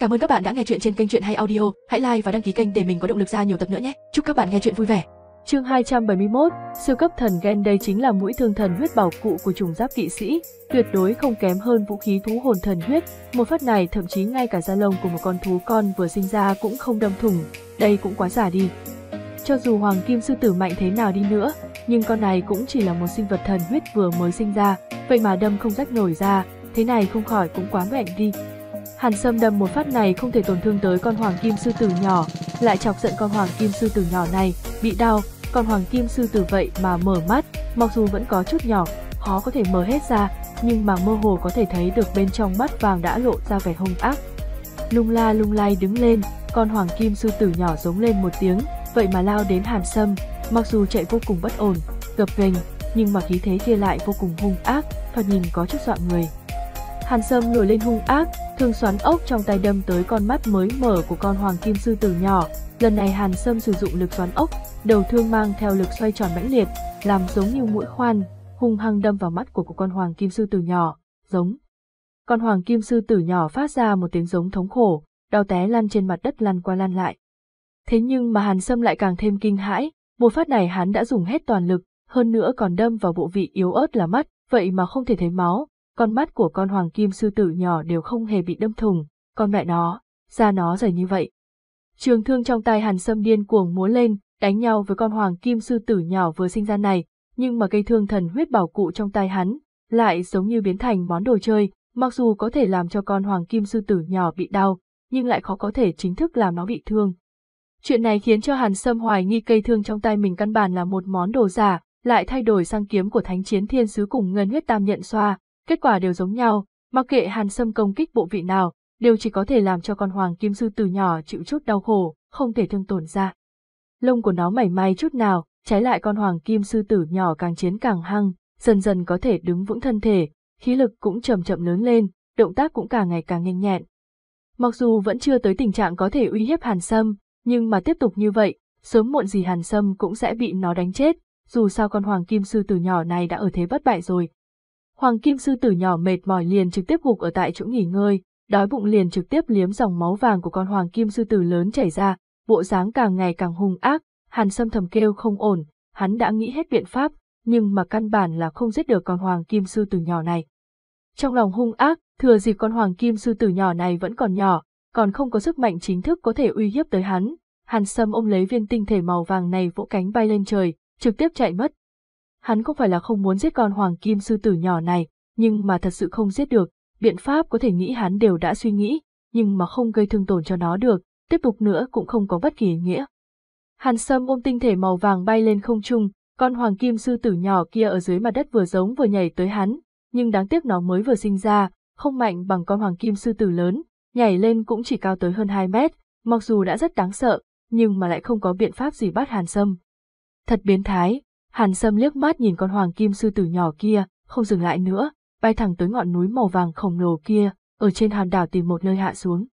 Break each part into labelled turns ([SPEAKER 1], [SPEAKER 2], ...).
[SPEAKER 1] Cảm ơn các bạn đã nghe chuyện trên kênh Chuyện Hay Audio. Hãy like và đăng ký kênh để mình có động lực ra nhiều tập nữa nhé. Chúc các bạn nghe chuyện vui vẻ. Chương 271, siêu cấp thần gen đây chính là mũi thương thần huyết bảo cụ của trùng giáp kỵ sĩ, tuyệt đối không kém hơn vũ khí thú hồn thần huyết, một phát này thậm chí ngay cả da lông của một con thú con vừa sinh ra cũng không đâm thủng, đây cũng quá giả đi. Cho dù hoàng kim sư tử mạnh thế nào đi nữa, nhưng con này cũng chỉ là một sinh vật thần huyết vừa mới sinh ra, vậy mà đâm không rách nổi ra, thế này không khỏi cũng quá mạnh đi. Hàn Sâm đâm một phát này không thể tổn thương tới con hoàng kim sư tử nhỏ, lại chọc giận con hoàng kim sư tử nhỏ này, bị đau, con hoàng kim sư tử vậy mà mở mắt, mặc dù vẫn có chút nhỏ, khó có thể mở hết ra, nhưng mà mơ hồ có thể thấy được bên trong mắt vàng đã lộ ra vẻ hung ác. Lung la lung lay đứng lên, con hoàng kim sư tử nhỏ giống lên một tiếng, vậy mà lao đến hàn sâm, mặc dù chạy vô cùng bất ổn, gập ghềnh, nhưng mà khí thế kia lại vô cùng hung ác, thật nhìn có chút dọa người. Hàn Sâm nổi lên hung ác, thương xoắn ốc trong tay đâm tới con mắt mới mở của con hoàng kim sư tử nhỏ. Lần này Hàn Sâm sử dụng lực xoắn ốc, đầu thương mang theo lực xoay tròn mãnh liệt, làm giống như mũi khoan, hung hăng đâm vào mắt của, của con hoàng kim sư tử nhỏ, giống. Con hoàng kim sư tử nhỏ phát ra một tiếng giống thống khổ, đau té lăn trên mặt đất lăn qua lăn lại. Thế nhưng mà Hàn Sâm lại càng thêm kinh hãi, một phát này hắn đã dùng hết toàn lực, hơn nữa còn đâm vào bộ vị yếu ớt là mắt, vậy mà không thể thấy máu, con mắt của con hoàng kim sư tử nhỏ đều không hề bị đâm thùng, con mẹ nó, da nó dày như vậy. Trường thương trong tay hàn sâm điên cuồng múa lên, đánh nhau với con hoàng kim sư tử nhỏ vừa sinh ra này, nhưng mà cây thương thần huyết bảo cụ trong tay hắn, lại giống như biến thành món đồ chơi, mặc dù có thể làm cho con hoàng kim sư tử nhỏ bị đau, nhưng lại khó có thể chính thức làm nó bị thương. Chuyện này khiến cho Hàn Sâm hoài nghi cây thương trong tay mình căn bản là một món đồ giả, lại thay đổi sang kiếm của thánh chiến thiên sứ cùng ngân huyết tam nhận xoa, kết quả đều giống nhau, mặc kệ Hàn Sâm công kích bộ vị nào, đều chỉ có thể làm cho con hoàng kim sư từ nhỏ chịu chút đau khổ, không thể thương tổn ra. Lông của nó mảy may chút nào, trái lại con hoàng kim sư tử nhỏ càng chiến càng hăng, dần dần có thể đứng vững thân thể, khí lực cũng chậm chậm lớn lên, động tác cũng càng ngày càng nhanh nhẹn. Mặc dù vẫn chưa tới tình trạng có thể uy hiếp Hàn Sâm, nhưng mà tiếp tục như vậy, sớm muộn gì Hàn Sâm cũng sẽ bị nó đánh chết, dù sao con hoàng kim sư tử nhỏ này đã ở thế bất bại rồi, Hoàng Kim Sư Tử nhỏ mệt mỏi liền trực tiếp gục ở tại chỗ nghỉ ngơi, đói bụng liền trực tiếp liếm dòng máu vàng của con Hoàng Kim Sư Tử lớn chảy ra, bộ dáng càng ngày càng hung ác, Hàn Sâm thầm kêu không ổn, hắn đã nghĩ hết biện pháp, nhưng mà căn bản là không giết được con Hoàng Kim Sư Tử nhỏ này. Trong lòng hung ác, thừa dịp con Hoàng Kim Sư Tử nhỏ này vẫn còn nhỏ, còn không có sức mạnh chính thức có thể uy hiếp tới hắn, Hàn Sâm ôm lấy viên tinh thể màu vàng này vỗ cánh bay lên trời, trực tiếp chạy mất, hắn không phải là không muốn giết con hoàng kim sư tử nhỏ này, nhưng mà thật sự không giết được, biện pháp có thể nghĩ hắn đều đã suy nghĩ, nhưng mà không gây thương tổn cho nó được, tiếp tục nữa cũng không có bất kỳ ý nghĩa. Hàn Sâm ôm tinh thể màu vàng bay lên không trung, con hoàng kim sư tử nhỏ kia ở dưới mặt đất vừa giống vừa nhảy tới hắn, nhưng đáng tiếc nó mới vừa sinh ra, không mạnh bằng con hoàng kim sư tử lớn, nhảy lên cũng chỉ cao tới hơn 2 mét, mặc dù đã rất đáng sợ, nhưng mà lại không có biện pháp gì bắt Hàn Sâm. Thật biến thái, Hàn Sâm liếc mắt nhìn con hoàng kim sư tử nhỏ kia, không dừng lại nữa, bay thẳng tới ngọn núi màu vàng khổng lồ kia, ở trên hòn đảo tìm một nơi hạ xuống.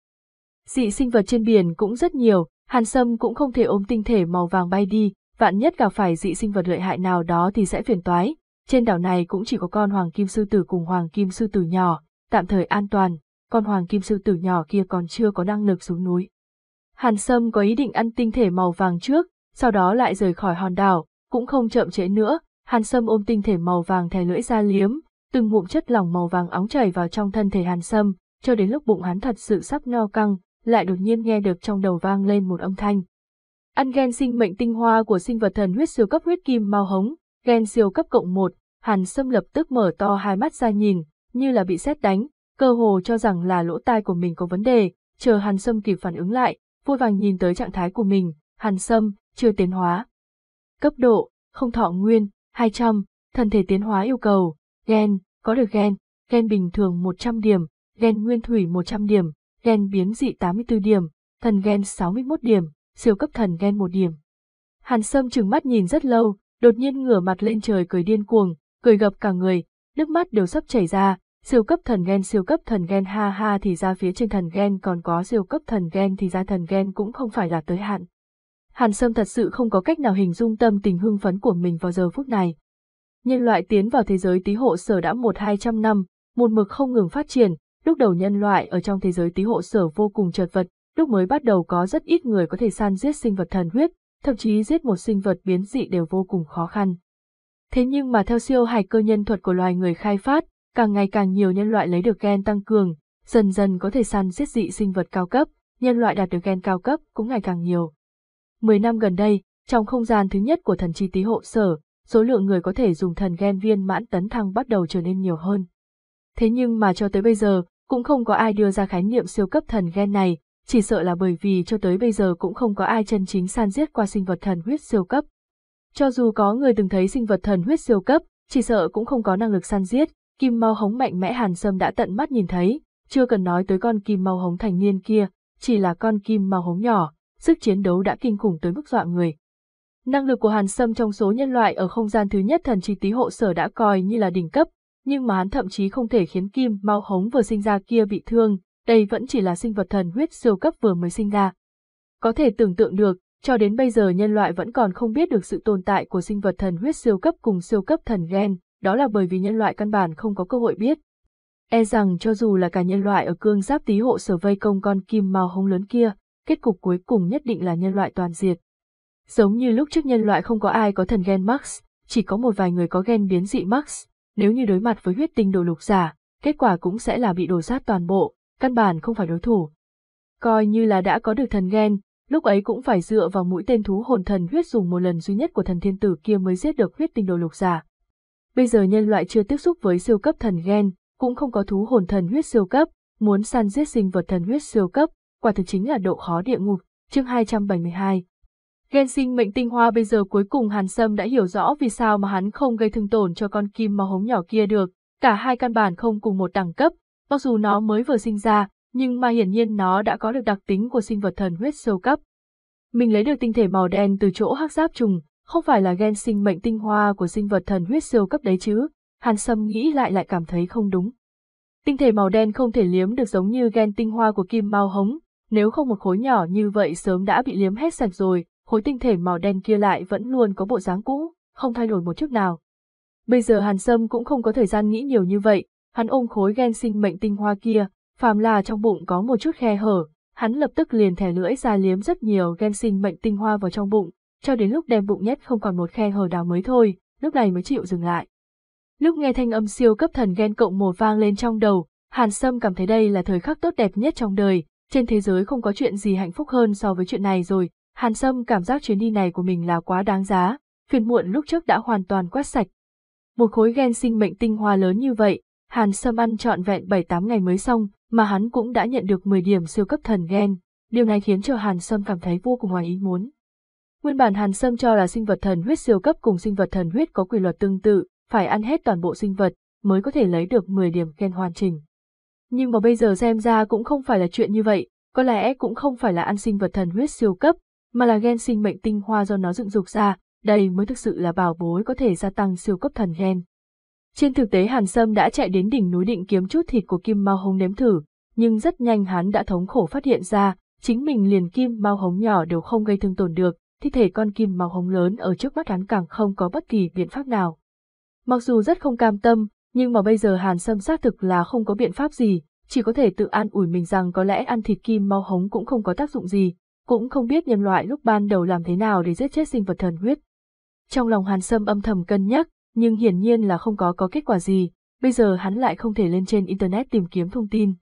[SPEAKER 1] Dị sinh vật trên biển cũng rất nhiều, Hàn Sâm cũng không thể ôm tinh thể màu vàng bay đi, vạn nhất gặp phải dị sinh vật lợi hại nào đó thì sẽ phiền toái. Trên đảo này cũng chỉ có con hoàng kim sư tử cùng hoàng kim sư tử nhỏ, tạm thời an toàn, con hoàng kim sư tử nhỏ kia còn chưa có năng lực xuống núi. Hàn Sâm có ý định ăn tinh thể màu vàng trước, sau đó lại rời khỏi hòn đảo, cũng không chậm trễ nữa, Hàn Sâm ôm tinh thể màu vàng thè lưỡi ra liếm, từng ngụm chất lỏng màu vàng óng chảy vào trong thân thể Hàn Sâm, cho đến lúc bụng hắn thật sự sắp no căng, lại đột nhiên nghe được trong đầu vang lên một âm thanh. Ăn gen sinh mệnh tinh hoa của sinh vật thần huyết siêu cấp huyết kim mao hống, gen siêu cấp cộng một, Hàn Sâm lập tức mở to hai mắt ra nhìn, như là bị sét đánh, cơ hồ cho rằng là lỗ tai của mình có vấn đề, chờ Hàn Sâm kịp phản ứng lại, vui vàng nhìn tới trạng thái của mình, Hàn Sâm, chưa tiến hóa cấp độ, không thọ nguyên, 200, thần thể tiến hóa yêu cầu, gen, có được gen, gen bình thường 100 điểm, gen nguyên thủy 100 điểm, gen biến dị 84 điểm, thần gen 61 điểm, siêu cấp thần gen 1 điểm. Hàn Sâm trừng mắt nhìn rất lâu, đột nhiên ngửa mặt lên trời cười điên cuồng, cười gập cả người, nước mắt đều sắp chảy ra, siêu cấp thần gen siêu cấp thần gen ha ha thì ra phía trên thần gen còn có siêu cấp thần gen thì ra thần gen cũng không phải là tới hạn. Hàn Sâm thật sự không có cách nào hình dung tâm tình hưng phấn của mình vào giờ phút này. Nhân loại tiến vào thế giới tí hộ sở đã một hai trăm năm, một mực không ngừng phát triển, lúc đầu nhân loại ở trong thế giới tí hộ sở vô cùng chật vật, lúc mới bắt đầu có rất ít người có thể săn giết sinh vật thần huyết, thậm chí giết một sinh vật biến dị đều vô cùng khó khăn. Thế nhưng mà theo siêu hài cơ nhân thuật của loài người khai phát, càng ngày càng nhiều nhân loại lấy được gen tăng cường, dần dần có thể săn giết dị sinh vật cao cấp, nhân loại đạt được gen cao cấp cũng ngày càng nhiều. 10 năm gần đây, trong không gian thứ nhất của thần chi tí hộ sở, số lượng người có thể dùng thần gen viên mãn tấn thăng bắt đầu trở nên nhiều hơn. Thế nhưng mà cho tới bây giờ, cũng không có ai đưa ra khái niệm siêu cấp thần gen này, chỉ sợ là bởi vì cho tới bây giờ cũng không có ai chân chính san giết qua sinh vật thần huyết siêu cấp. Cho dù có người từng thấy sinh vật thần huyết siêu cấp, chỉ sợ cũng không có năng lực san giết, kim mau hống mạnh mẽ hàn sâm đã tận mắt nhìn thấy, chưa cần nói tới con kim mau hống thành niên kia, chỉ là con kim mau hống nhỏ, sức chiến đấu đã kinh khủng tới mức dọa người. Năng lực của Hàn Sâm trong số nhân loại ở không gian thứ nhất thần chi tí hộ sở đã coi như là đỉnh cấp, nhưng mà hắn thậm chí không thể khiến kim mau hống vừa sinh ra kia bị thương, đây vẫn chỉ là sinh vật thần huyết siêu cấp vừa mới sinh ra. Có thể tưởng tượng được, cho đến bây giờ nhân loại vẫn còn không biết được sự tồn tại của sinh vật thần huyết siêu cấp cùng siêu cấp thần gen, đó là bởi vì nhân loại căn bản không có cơ hội biết. E rằng cho dù là cả nhân loại ở cương giáp tí hộ sở vây công con kim màu hống lớn kia, kết cục cuối cùng nhất định là nhân loại toàn diệt. Giống như lúc trước nhân loại không có ai có thần gen Max, chỉ có một vài người có gen biến dị Max, nếu như đối mặt với huyết tinh đồ lục giả, kết quả cũng sẽ là bị đổ sát toàn bộ, căn bản không phải đối thủ. Coi như là đã có được thần gen, lúc ấy cũng phải dựa vào mũi tên thú hồn thần huyết dùng một lần duy nhất của thần thiên tử kia mới giết được huyết tinh đồ lục giả. Bây giờ nhân loại chưa tiếp xúc với siêu cấp thần gen, cũng không có thú hồn thần huyết siêu cấp, muốn săn giết sinh vật thần huyết siêu cấp, quả thực chính là độ khó địa ngục, chương 272. Gen sinh mệnh tinh hoa bây giờ cuối cùng Hàn Sâm đã hiểu rõ vì sao mà hắn không gây thương tổn cho con kim màu hống nhỏ kia được, cả hai căn bản không cùng một đẳng cấp, mặc dù nó mới vừa sinh ra, nhưng mà hiển nhiên nó đã có được đặc tính của sinh vật thần huyết sâu cấp. Mình lấy được tinh thể màu đen từ chỗ hắc giáp trùng, không phải là gen sinh mệnh tinh hoa của sinh vật thần huyết siêu cấp đấy chứ, Hàn Sâm nghĩ lại lại cảm thấy không đúng. Tinh thể màu đen không thể liếm được giống như gen tinh hoa của kim mao hống, nếu không một khối nhỏ như vậy sớm đã bị liếm hết sạch rồi, khối tinh thể màu đen kia lại vẫn luôn có bộ dáng cũ, không thay đổi một chút nào. Bây giờ Hàn Sâm cũng không có thời gian nghĩ nhiều như vậy, hắn ôm khối gen sinh mệnh tinh hoa kia, phàm là trong bụng có một chút khe hở, hắn lập tức liền thẻ lưỡi ra liếm rất nhiều gen sinh mệnh tinh hoa vào trong bụng, cho đến lúc đem bụng nhét không còn một khe hở nào mới thôi, lúc này mới chịu dừng lại. Lúc nghe thanh âm siêu cấp thần gen cộng một vang lên trong đầu, Hàn Sâm cảm thấy đây là thời khắc tốt đẹp nhất trong đời, trên thế giới không có chuyện gì hạnh phúc hơn so với chuyện này rồi, Hàn Sâm cảm giác chuyến đi này của mình là quá đáng giá, phiền muộn lúc trước đã hoàn toàn quét sạch. Một khối ghen sinh mệnh tinh hoa lớn như vậy, Hàn Sâm ăn trọn vẹn 7-8 ngày mới xong, mà hắn cũng đã nhận được 10 điểm siêu cấp thần ghen, điều này khiến cho Hàn Sâm cảm thấy vô cùng ngoài ý muốn. Nguyên bản Hàn Sâm cho là sinh vật thần huyết siêu cấp cùng sinh vật thần huyết có quy luật tương tự, phải ăn hết toàn bộ sinh vật mới có thể lấy được 10 điểm ghen hoàn chỉnh nhưng mà bây giờ xem ra cũng không phải là chuyện như vậy, có lẽ cũng không phải là ăn sinh vật thần huyết siêu cấp, mà là gen sinh mệnh tinh hoa do nó dựng dục ra, đây mới thực sự là bảo bối có thể gia tăng siêu cấp thần gen. Trên thực tế Hàn Sâm đã chạy đến đỉnh núi định kiếm chút thịt của Kim Mao Hồng nếm thử, nhưng rất nhanh hắn đã thống khổ phát hiện ra, chính mình liền Kim Mao Hồng nhỏ đều không gây thương tổn được, thi thể con Kim Mao Hồng lớn ở trước mắt hắn càng không có bất kỳ biện pháp nào. Mặc dù rất không cam tâm, nhưng mà bây giờ Hàn Sâm xác thực là không có biện pháp gì, chỉ có thể tự an ủi mình rằng có lẽ ăn thịt kim mau hống cũng không có tác dụng gì, cũng không biết nhân loại lúc ban đầu làm thế nào để giết chết sinh vật thần huyết. Trong lòng Hàn Sâm âm thầm cân nhắc, nhưng hiển nhiên là không có có kết quả gì, bây giờ hắn lại không thể lên trên Internet tìm kiếm thông tin.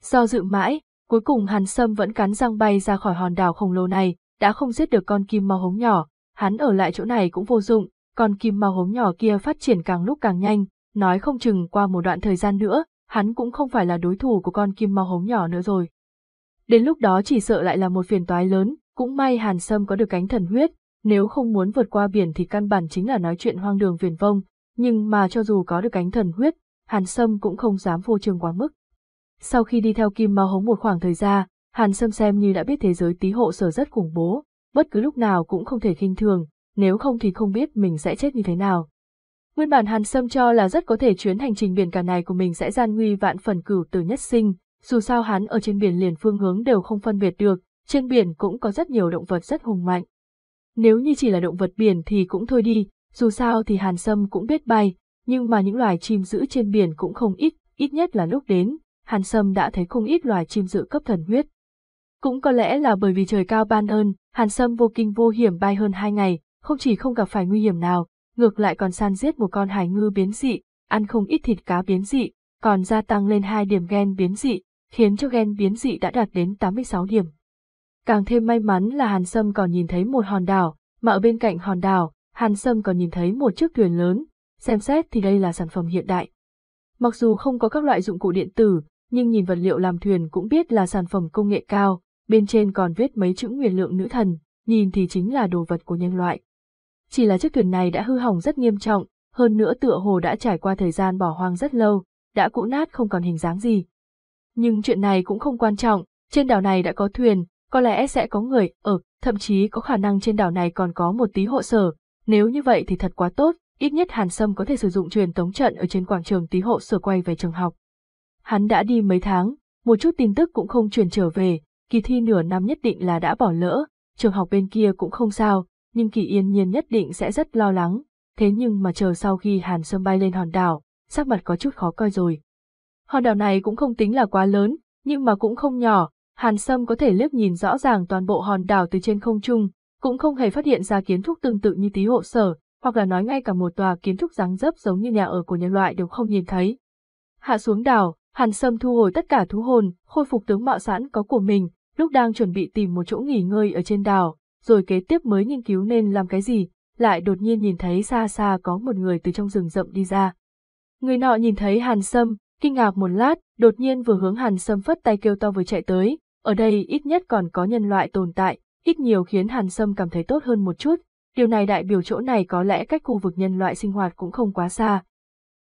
[SPEAKER 1] Do dự mãi, cuối cùng Hàn Sâm vẫn cắn răng bay ra khỏi hòn đảo khổng lồ này, đã không giết được con kim mau hống nhỏ, hắn ở lại chỗ này cũng vô dụng, con kim mau hống nhỏ kia phát triển càng lúc càng nhanh, nói không chừng qua một đoạn thời gian nữa, hắn cũng không phải là đối thủ của con kim mau hống nhỏ nữa rồi. Đến lúc đó chỉ sợ lại là một phiền toái lớn, cũng may Hàn Sâm có được cánh thần huyết, nếu không muốn vượt qua biển thì căn bản chính là nói chuyện hoang đường viền vông, nhưng mà cho dù có được cánh thần huyết, Hàn Sâm cũng không dám vô trường quá mức. Sau khi đi theo Kim Mao Hống một khoảng thời gian, Hàn Sâm xem như đã biết thế giới tí hộ sở rất khủng bố, bất cứ lúc nào cũng không thể khinh thường, nếu không thì không biết mình sẽ chết như thế nào. Nguyên bản Hàn Sâm cho là rất có thể chuyến hành trình biển cả này của mình sẽ gian nguy vạn phần cửu từ nhất sinh, dù sao hắn ở trên biển liền phương hướng đều không phân biệt được, trên biển cũng có rất nhiều động vật rất hùng mạnh. Nếu như chỉ là động vật biển thì cũng thôi đi, dù sao thì Hàn Sâm cũng biết bay, nhưng mà những loài chim giữ trên biển cũng không ít, ít nhất là lúc đến, Hàn Sâm đã thấy không ít loài chim giữ cấp thần huyết. Cũng có lẽ là bởi vì trời cao ban ơn, Hàn Sâm vô kinh vô hiểm bay hơn hai ngày, không chỉ không gặp phải nguy hiểm nào, ngược lại còn săn giết một con hải ngư biến dị, ăn không ít thịt cá biến dị, còn gia tăng lên hai điểm gen biến dị, khiến cho gen biến dị đã đạt đến 86 điểm. Càng thêm may mắn là Hàn Sâm còn nhìn thấy một hòn đảo, mà ở bên cạnh hòn đảo, Hàn Sâm còn nhìn thấy một chiếc thuyền lớn, xem xét thì đây là sản phẩm hiện đại. Mặc dù không có các loại dụng cụ điện tử, nhưng nhìn vật liệu làm thuyền cũng biết là sản phẩm công nghệ cao, bên trên còn viết mấy chữ nguyên lượng nữ thần, nhìn thì chính là đồ vật của nhân loại. Chỉ là chiếc thuyền này đã hư hỏng rất nghiêm trọng, hơn nữa tựa hồ đã trải qua thời gian bỏ hoang rất lâu, đã cũ nát không còn hình dáng gì. Nhưng chuyện này cũng không quan trọng, trên đảo này đã có thuyền, có lẽ sẽ có người ở, thậm chí có khả năng trên đảo này còn có một tí hộ sở, nếu như vậy thì thật quá tốt, ít nhất Hàn Sâm có thể sử dụng truyền tống trận ở trên quảng trường tí hộ sở quay về trường học. Hắn đã đi mấy tháng, một chút tin tức cũng không truyền trở về, kỳ thi nửa năm nhất định là đã bỏ lỡ, trường học bên kia cũng không sao, nhưng Kỳ Yên Nhiên nhất định sẽ rất lo lắng, thế nhưng mà chờ sau khi Hàn Sâm bay lên hòn đảo, sắc mặt có chút khó coi rồi. Hòn đảo này cũng không tính là quá lớn, nhưng mà cũng không nhỏ, Hàn Sâm có thể liếc nhìn rõ ràng toàn bộ hòn đảo từ trên không trung, cũng không hề phát hiện ra kiến trúc tương tự như tí hộ sở, hoặc là nói ngay cả một tòa kiến trúc dáng dấp giống như nhà ở của nhân loại đều không nhìn thấy. Hạ xuống đảo, Hàn Sâm thu hồi tất cả thú hồn, khôi phục tướng mạo sẵn có của mình, lúc đang chuẩn bị tìm một chỗ nghỉ ngơi ở trên đảo, rồi kế tiếp mới nghiên cứu nên làm cái gì, lại đột nhiên nhìn thấy xa xa có một người từ trong rừng rậm đi ra. Người nọ nhìn thấy Hàn Sâm, kinh ngạc một lát, đột nhiên vừa hướng Hàn Sâm phất tay kêu to vừa chạy tới, ở đây ít nhất còn có nhân loại tồn tại, ít nhiều khiến Hàn Sâm cảm thấy tốt hơn một chút, điều này đại biểu chỗ này có lẽ cách khu vực nhân loại sinh hoạt cũng không quá xa.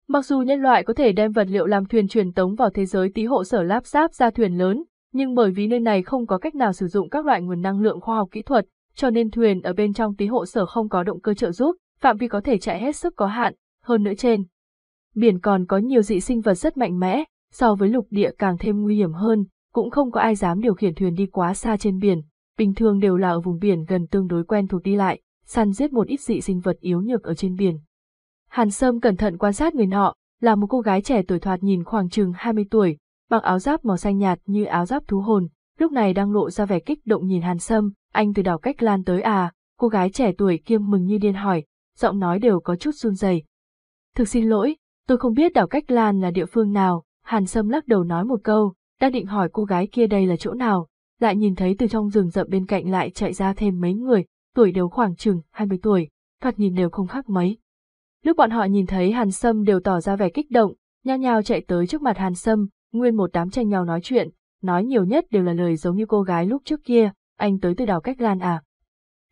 [SPEAKER 1] Mặc dù nhân loại có thể đem vật liệu làm thuyền truyền tống vào thế giới tí hộ sở láp sáp ra thuyền lớn, nhưng bởi vì nơi này không có cách nào sử dụng các loại nguồn năng lượng khoa học kỹ thuật, cho nên thuyền ở bên trong tí hộ sở không có động cơ trợ giúp, phạm vi có thể chạy hết sức có hạn, hơn nữa trên. Biển còn có nhiều dị sinh vật rất mạnh mẽ, so với lục địa càng thêm nguy hiểm hơn, cũng không có ai dám điều khiển thuyền đi quá xa trên biển, bình thường đều là ở vùng biển gần tương đối quen thuộc đi lại, săn giết một ít dị sinh vật yếu nhược ở trên biển. Hàn Sâm cẩn thận quan sát người nọ, là một cô gái trẻ tuổi thoạt nhìn khoảng chừng 20 tuổi, mặc áo giáp màu xanh nhạt như áo giáp thú hồn, lúc này đang lộ ra vẻ kích động nhìn Hàn Sâm, anh từ đảo cách lan tới à, cô gái trẻ tuổi kia mừng như điên hỏi, giọng nói đều có chút run rẩy. Thực xin lỗi, tôi không biết đảo cách lan là địa phương nào, Hàn Sâm lắc đầu nói một câu, đang định hỏi cô gái kia đây là chỗ nào, lại nhìn thấy từ trong rừng rậm bên cạnh lại chạy ra thêm mấy người, tuổi đều khoảng chừng 20 tuổi, thoạt nhìn đều không khác mấy. Lúc bọn họ nhìn thấy Hàn Sâm đều tỏ ra vẻ kích động, nhao nhao chạy tới trước mặt Hàn Sâm, nguyên một đám tranh nhau nói chuyện, nói nhiều nhất đều là lời giống như cô gái lúc trước kia, anh tới từ đảo Cách Lan à?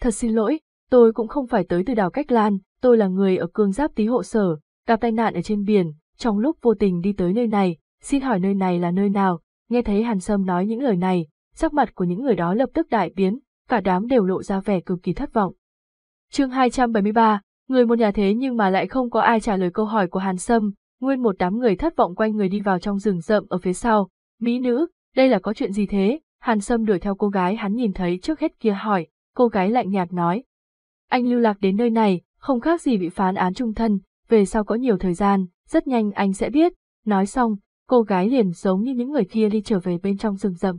[SPEAKER 1] Thật xin lỗi, tôi cũng không phải tới từ đảo Cách Lan, tôi là người ở cương giáp tí hộ sở, gặp tai nạn ở trên biển, trong lúc vô tình đi tới nơi này, xin hỏi nơi này là nơi nào, nghe thấy Hàn Sâm nói những lời này, sắc mặt của những người đó lập tức đại biến, cả đám đều lộ ra vẻ cực kỳ thất vọng. chương 273, người một nhà thế nhưng mà lại không có ai trả lời câu hỏi của Hàn Sâm, nguyên một đám người thất vọng quay người đi vào trong rừng rậm ở phía sau, mỹ nữ, đây là có chuyện gì thế? Hàn Sâm đuổi theo cô gái hắn nhìn thấy trước hết kia hỏi, cô gái lạnh nhạt nói. Anh lưu lạc đến nơi này, không khác gì bị phán án trung thân, về sau có nhiều thời gian, rất nhanh anh sẽ biết. Nói xong, cô gái liền giống như những người kia đi trở về bên trong rừng rậm.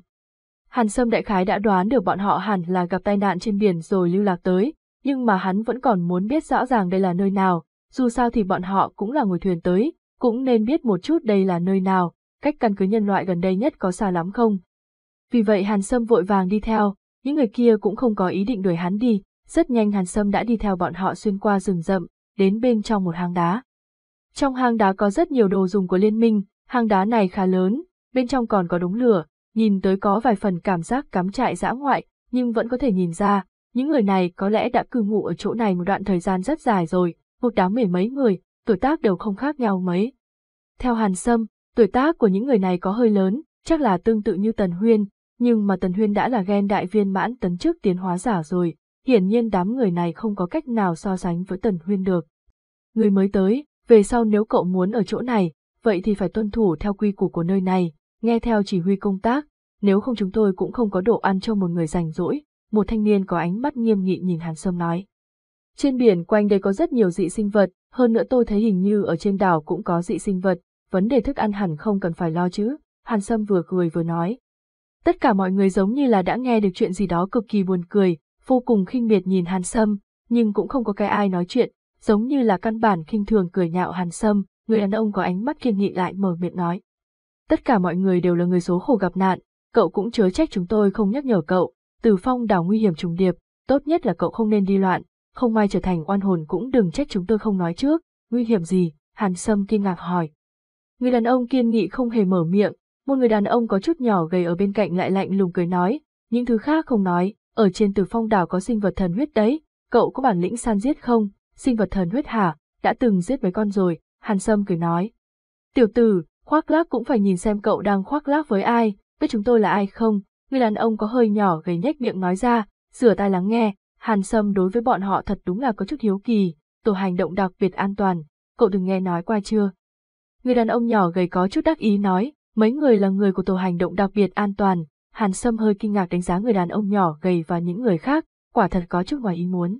[SPEAKER 1] Hàn Sâm đại khái đã đoán được bọn họ hẳn là gặp tai nạn trên biển rồi lưu lạc tới, nhưng mà hắn vẫn còn muốn biết rõ ràng đây là nơi nào, dù sao thì bọn họ cũng là ngồi thuyền tới, cũng nên biết một chút đây là nơi nào, cách căn cứ nhân loại gần đây nhất có xa lắm không? Vì vậy Hàn Sâm vội vàng đi theo, những người kia cũng không có ý định đuổi hắn đi, rất nhanh Hàn Sâm đã đi theo bọn họ xuyên qua rừng rậm, đến bên trong một hang đá. Trong hang đá có rất nhiều đồ dùng của liên minh, hang đá này khá lớn, bên trong còn có đống lửa, nhìn tới có vài phần cảm giác cắm trại dã ngoại, nhưng vẫn có thể nhìn ra, những người này có lẽ đã cư ngụ ở chỗ này một đoạn thời gian rất dài rồi, một đám mười mấy người, tuổi tác đều không khác nhau mấy. Theo Hàn Sâm, Tuổi tác của những người này có hơi lớn, chắc là tương tự như Tần Huyên, nhưng mà Tần Huyên đã là gen đại viên mãn tấn trước tiến hóa giả rồi, hiển nhiên đám người này không có cách nào so sánh với Tần Huyên được. Người mới tới, về sau nếu cậu muốn ở chỗ này, vậy thì phải tuân thủ theo quy củ của nơi này, nghe theo chỉ huy công tác, nếu không chúng tôi cũng không có đồ ăn cho một người rảnh rỗi, một thanh niên có ánh mắt nghiêm nghị nhìn Hàn Sâm nói. Trên biển quanh đây có rất nhiều dị sinh vật, hơn nữa tôi thấy hình như ở trên đảo cũng có dị sinh vật, vấn đề thức ăn hẳn không cần phải lo chứ, Hàn Sâm vừa cười vừa nói. Tất cả mọi người giống như là đã nghe được chuyện gì đó cực kỳ buồn cười, vô cùng khinh miệt nhìn Hàn Sâm, nhưng cũng không có cái ai nói chuyện, giống như là căn bản khinh thường cười nhạo Hàn Sâm, người đàn ông có ánh mắt kiên nghị lại mở miệng nói. Tất cả mọi người đều là người số khổ gặp nạn, cậu cũng chớ trách chúng tôi không nhắc nhở cậu, từ phong đảo nguy hiểm trùng điệp, tốt nhất là cậu không nên đi loạn, không may trở thành oan hồn cũng đừng trách chúng tôi không nói trước, nguy hiểm gì, Hàn Sâm kinh ngạc hỏi. Người đàn ông kiên nghị không hề mở miệng, một người đàn ông có chút nhỏ gầy ở bên cạnh lại lạnh lùng cười nói, những thứ khác không nói, ở trên từ phong đảo có sinh vật thần huyết đấy, cậu có bản lĩnh săn giết không, sinh vật thần huyết hả, đã từng giết mấy con rồi, Hàn Sâm cười nói. Tiểu tử, khoác lác cũng phải nhìn xem cậu đang khoác lác với ai, biết chúng tôi là ai không, người đàn ông có hơi nhỏ gầy nhếch miệng nói ra, rửa tai lắng nghe, Hàn Sâm đối với bọn họ thật đúng là có chút hiếu kỳ, tổ hành động đặc biệt an toàn, cậu đừng nghe nói qua chưa, người đàn ông nhỏ gầy có chút đắc ý nói, mấy người là người của tổ hành động đặc biệt an toàn, Hàn Sâm hơi kinh ngạc đánh giá người đàn ông nhỏ gầy và những người khác, quả thật có chút ngoài ý muốn.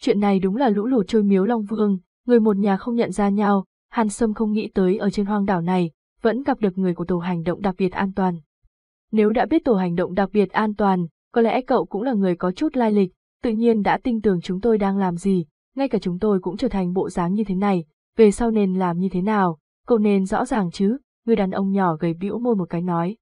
[SPEAKER 1] Chuyện này đúng là lũ lụt trôi miếu Long Vương, người một nhà không nhận ra nhau, Hàn Sâm không nghĩ tới ở trên hoang đảo này, vẫn gặp được người của tổ hành động đặc biệt an toàn. Nếu đã biết tổ hành động đặc biệt an toàn, có lẽ cậu cũng là người có chút lai lịch, tự nhiên đã tin tưởng chúng tôi đang làm gì, ngay cả chúng tôi cũng trở thành bộ dáng như thế này, về sau nên làm như thế nào, cậu nên rõ ràng chứ, người đàn ông nhỏ gầy bĩu môi một cái nói.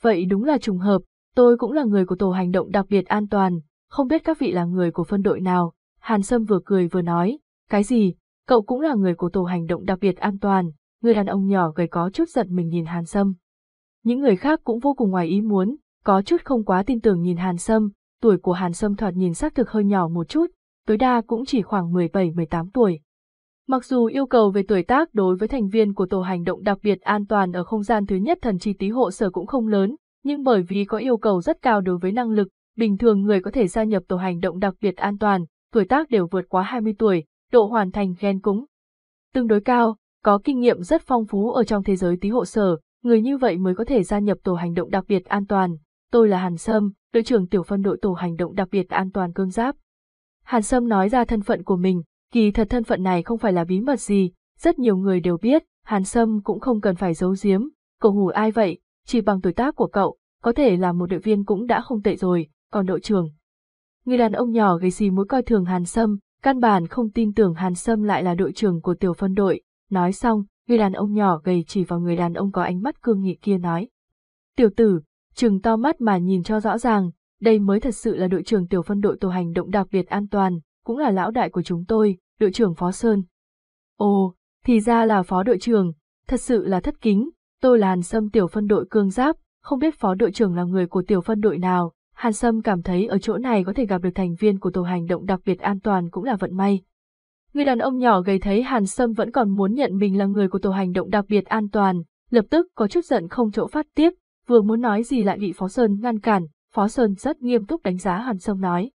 [SPEAKER 1] Vậy đúng là trùng hợp, tôi cũng là người của tổ hành động đặc biệt an toàn, không biết các vị là người của phân đội nào, Hàn Sâm vừa cười vừa nói, cái gì, cậu cũng là người của tổ hành động đặc biệt an toàn, người đàn ông nhỏ gầy có chút giận mình nhìn Hàn Sâm. Những người khác cũng vô cùng ngoài ý muốn, có chút không quá tin tưởng nhìn Hàn Sâm, tuổi của Hàn Sâm thoạt nhìn xác thực hơi nhỏ một chút, tối đa cũng chỉ khoảng mười bảy mười tám tuổi. Mặc dù yêu cầu về tuổi tác đối với thành viên của tổ hành động đặc biệt an toàn ở không gian thứ nhất thần chi tí hộ sở cũng không lớn, nhưng bởi vì có yêu cầu rất cao đối với năng lực, bình thường người có thể gia nhập tổ hành động đặc biệt an toàn, tuổi tác đều vượt quá 20 tuổi, độ hoàn thành ghen cúng. Tương đối cao, có kinh nghiệm rất phong phú ở trong thế giới tí hộ sở, người như vậy mới có thể gia nhập tổ hành động đặc biệt an toàn. Tôi là Hàn Sâm, đội trưởng tiểu phân đội tổ hành động đặc biệt an toàn cương giáp. Hàn Sâm nói ra thân phận của mình, Kỳ thật thân phận này không phải là bí mật gì, rất nhiều người đều biết, Hàn Sâm cũng không cần phải giấu giếm, cậu hù ai vậy, chỉ bằng tuổi tác của cậu, có thể là một đội viên cũng đã không tệ rồi, còn đội trưởng. Người đàn ông nhỏ gây gì mối coi thường Hàn Sâm, căn bản không tin tưởng Hàn Sâm lại là đội trưởng của tiểu phân đội, nói xong, người đàn ông nhỏ gầy chỉ vào người đàn ông có ánh mắt cương nghị kia nói. Tiểu tử, trừng to mắt mà nhìn cho rõ ràng, đây mới thật sự là đội trưởng tiểu phân đội tổ hành động đặc biệt an toàn, cũng là lão đại của chúng tôi, đội trưởng Phó Sơn. Ồ, thì ra là phó đội trưởng, thật sự là thất kính, tôi là Hàn Sâm tiểu phân đội cương giáp, không biết phó đội trưởng là người của tiểu phân đội nào, Hàn Sâm cảm thấy ở chỗ này có thể gặp được thành viên của tổ hành động đặc biệt an toàn cũng là vận may. Người đàn ông nhỏ gầy thấy Hàn Sâm vẫn còn muốn nhận mình là người của tổ hành động đặc biệt an toàn, lập tức có chút giận không chỗ phát tiếp, vừa muốn nói gì lại bị Phó Sơn ngăn cản, Phó Sơn rất nghiêm túc đánh giá Hàn Sâm nói.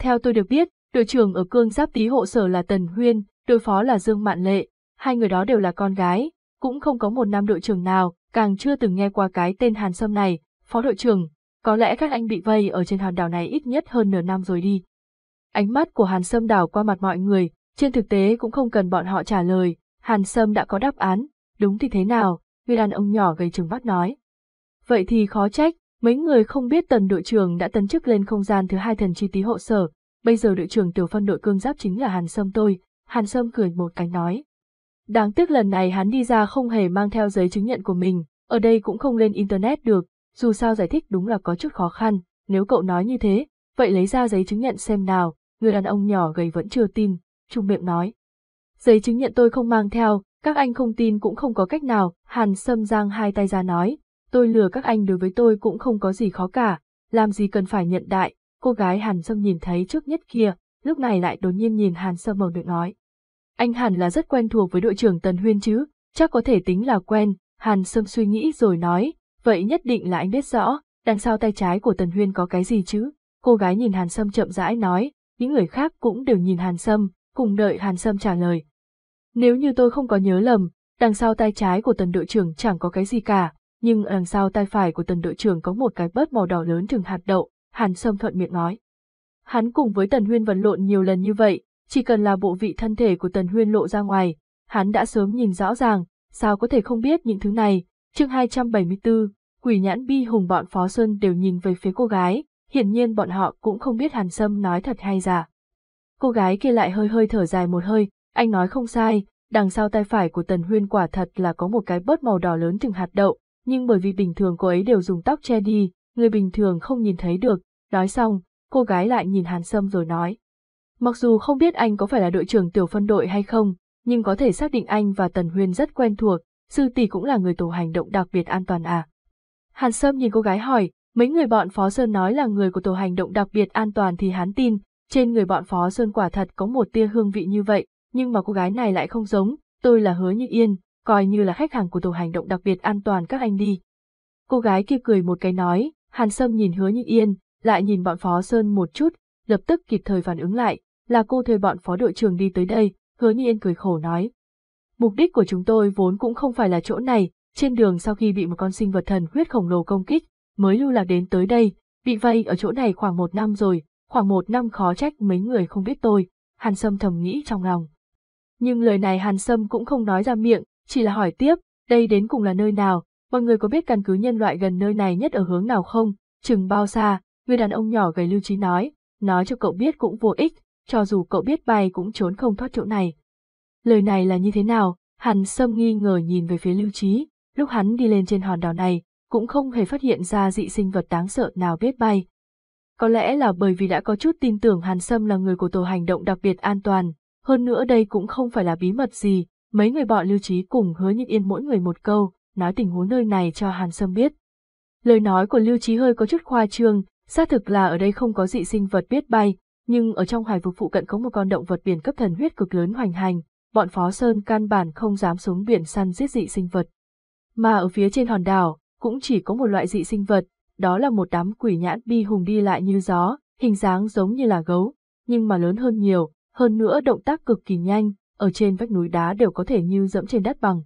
[SPEAKER 1] Theo tôi được biết, Đội trưởng ở cương giáp tý hộ sở là Tần Huyên, đội phó là Dương Mạn Lệ, hai người đó đều là con gái, cũng không có một nam đội trưởng nào, càng chưa từng nghe qua cái tên Hàn Sâm này, phó đội trưởng, có lẽ các anh bị vây ở trên hòn đảo này ít nhất hơn nửa năm rồi đi. Ánh mắt của Hàn Sâm đảo qua mặt mọi người, trên thực tế cũng không cần bọn họ trả lời, Hàn Sâm đã có đáp án, đúng thì thế nào, người đàn ông nhỏ gầy trừng mắt nói. Vậy thì khó trách, mấy người không biết tần đội trưởng đã tấn chức lên không gian thứ hai thần chi tí hộ sở, bây giờ đội trưởng tiểu phân đội cương giáp chính là Hàn Sâm tôi, Hàn Sâm cười một cái nói. Đáng tiếc lần này hắn đi ra không hề mang theo giấy chứng nhận của mình, ở đây cũng không lên internet được, dù sao giải thích đúng là có chút khó khăn, nếu cậu nói như thế, vậy lấy ra giấy chứng nhận xem nào, người đàn ông nhỏ gầy vẫn chưa tin, trung miệng nói. Giấy chứng nhận tôi không mang theo, các anh không tin cũng không có cách nào, Hàn Sâm giang hai tay ra nói, tôi lừa các anh đối với tôi cũng không có gì khó cả, làm gì cần phải nhận đại, cô gái Hàn Sâm nhìn thấy trước nhất kia, lúc này lại đột nhiên nhìn Hàn Sâm màu được nói. Anh hàn là rất quen thuộc với đội trưởng Tần Huyên chứ, chắc có thể tính là quen, Hàn Sâm suy nghĩ rồi nói, vậy nhất định là anh biết rõ, đằng sau tay trái của Tần Huyên có cái gì chứ? Cô gái nhìn Hàn Sâm chậm rãi nói, những người khác cũng đều nhìn Hàn Sâm, cùng đợi Hàn Sâm trả lời. Nếu như tôi không có nhớ lầm, đằng sau tay trái của tần đội trưởng chẳng có cái gì cả, nhưng đằng sau tay phải của tần đội trưởng có một cái bớt màu đỏ lớn chừng hạt đậu, Hàn Sâm thuận miệng nói. Hắn cùng với Tần Huyên vật lộn nhiều lần như vậy, chỉ cần là bộ vị thân thể của Tần Huyên lộ ra ngoài, hắn đã sớm nhìn rõ ràng, sao có thể không biết những thứ này. Chương 274, Quỷ Nhãn Bi Hùng bọn Phó Sơn đều nhìn về phía cô gái, hiển nhiên bọn họ cũng không biết Hàn Sâm nói thật hay giả. Cô gái kia lại hơi hơi thở dài một hơi, anh nói không sai, đằng sau tay phải của Tần Huyên quả thật là có một cái bớt màu đỏ lớn từng hạt đậu, nhưng bởi vì bình thường cô ấy đều dùng tóc che đi, người bình thường không nhìn thấy được, Nói xong, cô gái lại nhìn Hàn Sâm rồi nói. Mặc dù không biết anh có phải là đội trưởng tiểu phân đội hay không, nhưng có thể xác định anh và Tần Huyên rất quen thuộc, sư tỷ cũng là người tổ hành động đặc biệt an toàn à. Hàn Sâm nhìn cô gái hỏi, mấy người bọn Phó Sơn nói là người của tổ hành động đặc biệt an toàn thì hắn tin, trên người bọn Phó Sơn quả thật có một tia hương vị như vậy, nhưng mà cô gái này lại không giống, tôi là hứa như yên, coi như là khách hàng của tổ hành động đặc biệt an toàn các anh đi. Cô gái kia cười một cái nói, Hàn Sâm nhìn hứa như yên, lại nhìn bọn Phó Sơn một chút, lập tức kịp thời phản ứng lại, là cô thuê bọn phó đội trưởng đi tới đây, hứa nhiên cười khổ nói. Mục đích của chúng tôi vốn cũng không phải là chỗ này, trên đường sau khi bị một con sinh vật thần huyết khổng lồ công kích, mới lưu lạc đến tới đây, bị vây ở chỗ này khoảng một năm rồi, khoảng một năm khó trách mấy người không biết tôi, Hàn Sâm thầm nghĩ trong lòng. Nhưng lời này Hàn Sâm cũng không nói ra miệng, chỉ là hỏi tiếp, đây đến cùng là nơi nào, mọi người có biết căn cứ nhân loại gần nơi này nhất ở hướng nào không, chừng bao xa, người đàn ông nhỏ gầy lưu trí nói, nói cho cậu biết cũng vô ích, cho dù cậu biết bay cũng trốn không thoát chỗ này. Lời này là như thế nào, hắn sâm nghi ngờ nhìn về phía lưu trí, lúc hắn đi lên trên hòn đảo này, cũng không hề phát hiện ra dị sinh vật đáng sợ nào biết bay. Có lẽ là bởi vì đã có chút tin tưởng Hàn Sâm là người của tổ hành động đặc biệt an toàn, hơn nữa đây cũng không phải là bí mật gì, mấy người bọn lưu trí cùng hứa nhịn yên mỗi người một câu, nói tình huống nơi này cho Hàn Sâm biết. Lời nói của lưu trí hơi có chút khoa trương, Xác thực là ở đây không có dị sinh vật biết bay, nhưng ở trong hải vực phụ cận có một con động vật biển cấp thần huyết cực lớn hoành hành, bọn Phó Sơn can bản không dám xuống biển săn giết dị sinh vật. Mà ở phía trên hòn đảo, cũng chỉ có một loại dị sinh vật, đó là một đám quỷ nhãn bi hùng đi lại như gió, hình dáng giống như là gấu, nhưng mà lớn hơn nhiều, hơn nữa động tác cực kỳ nhanh, ở trên vách núi đá đều có thể như dẫm trên đất bằng.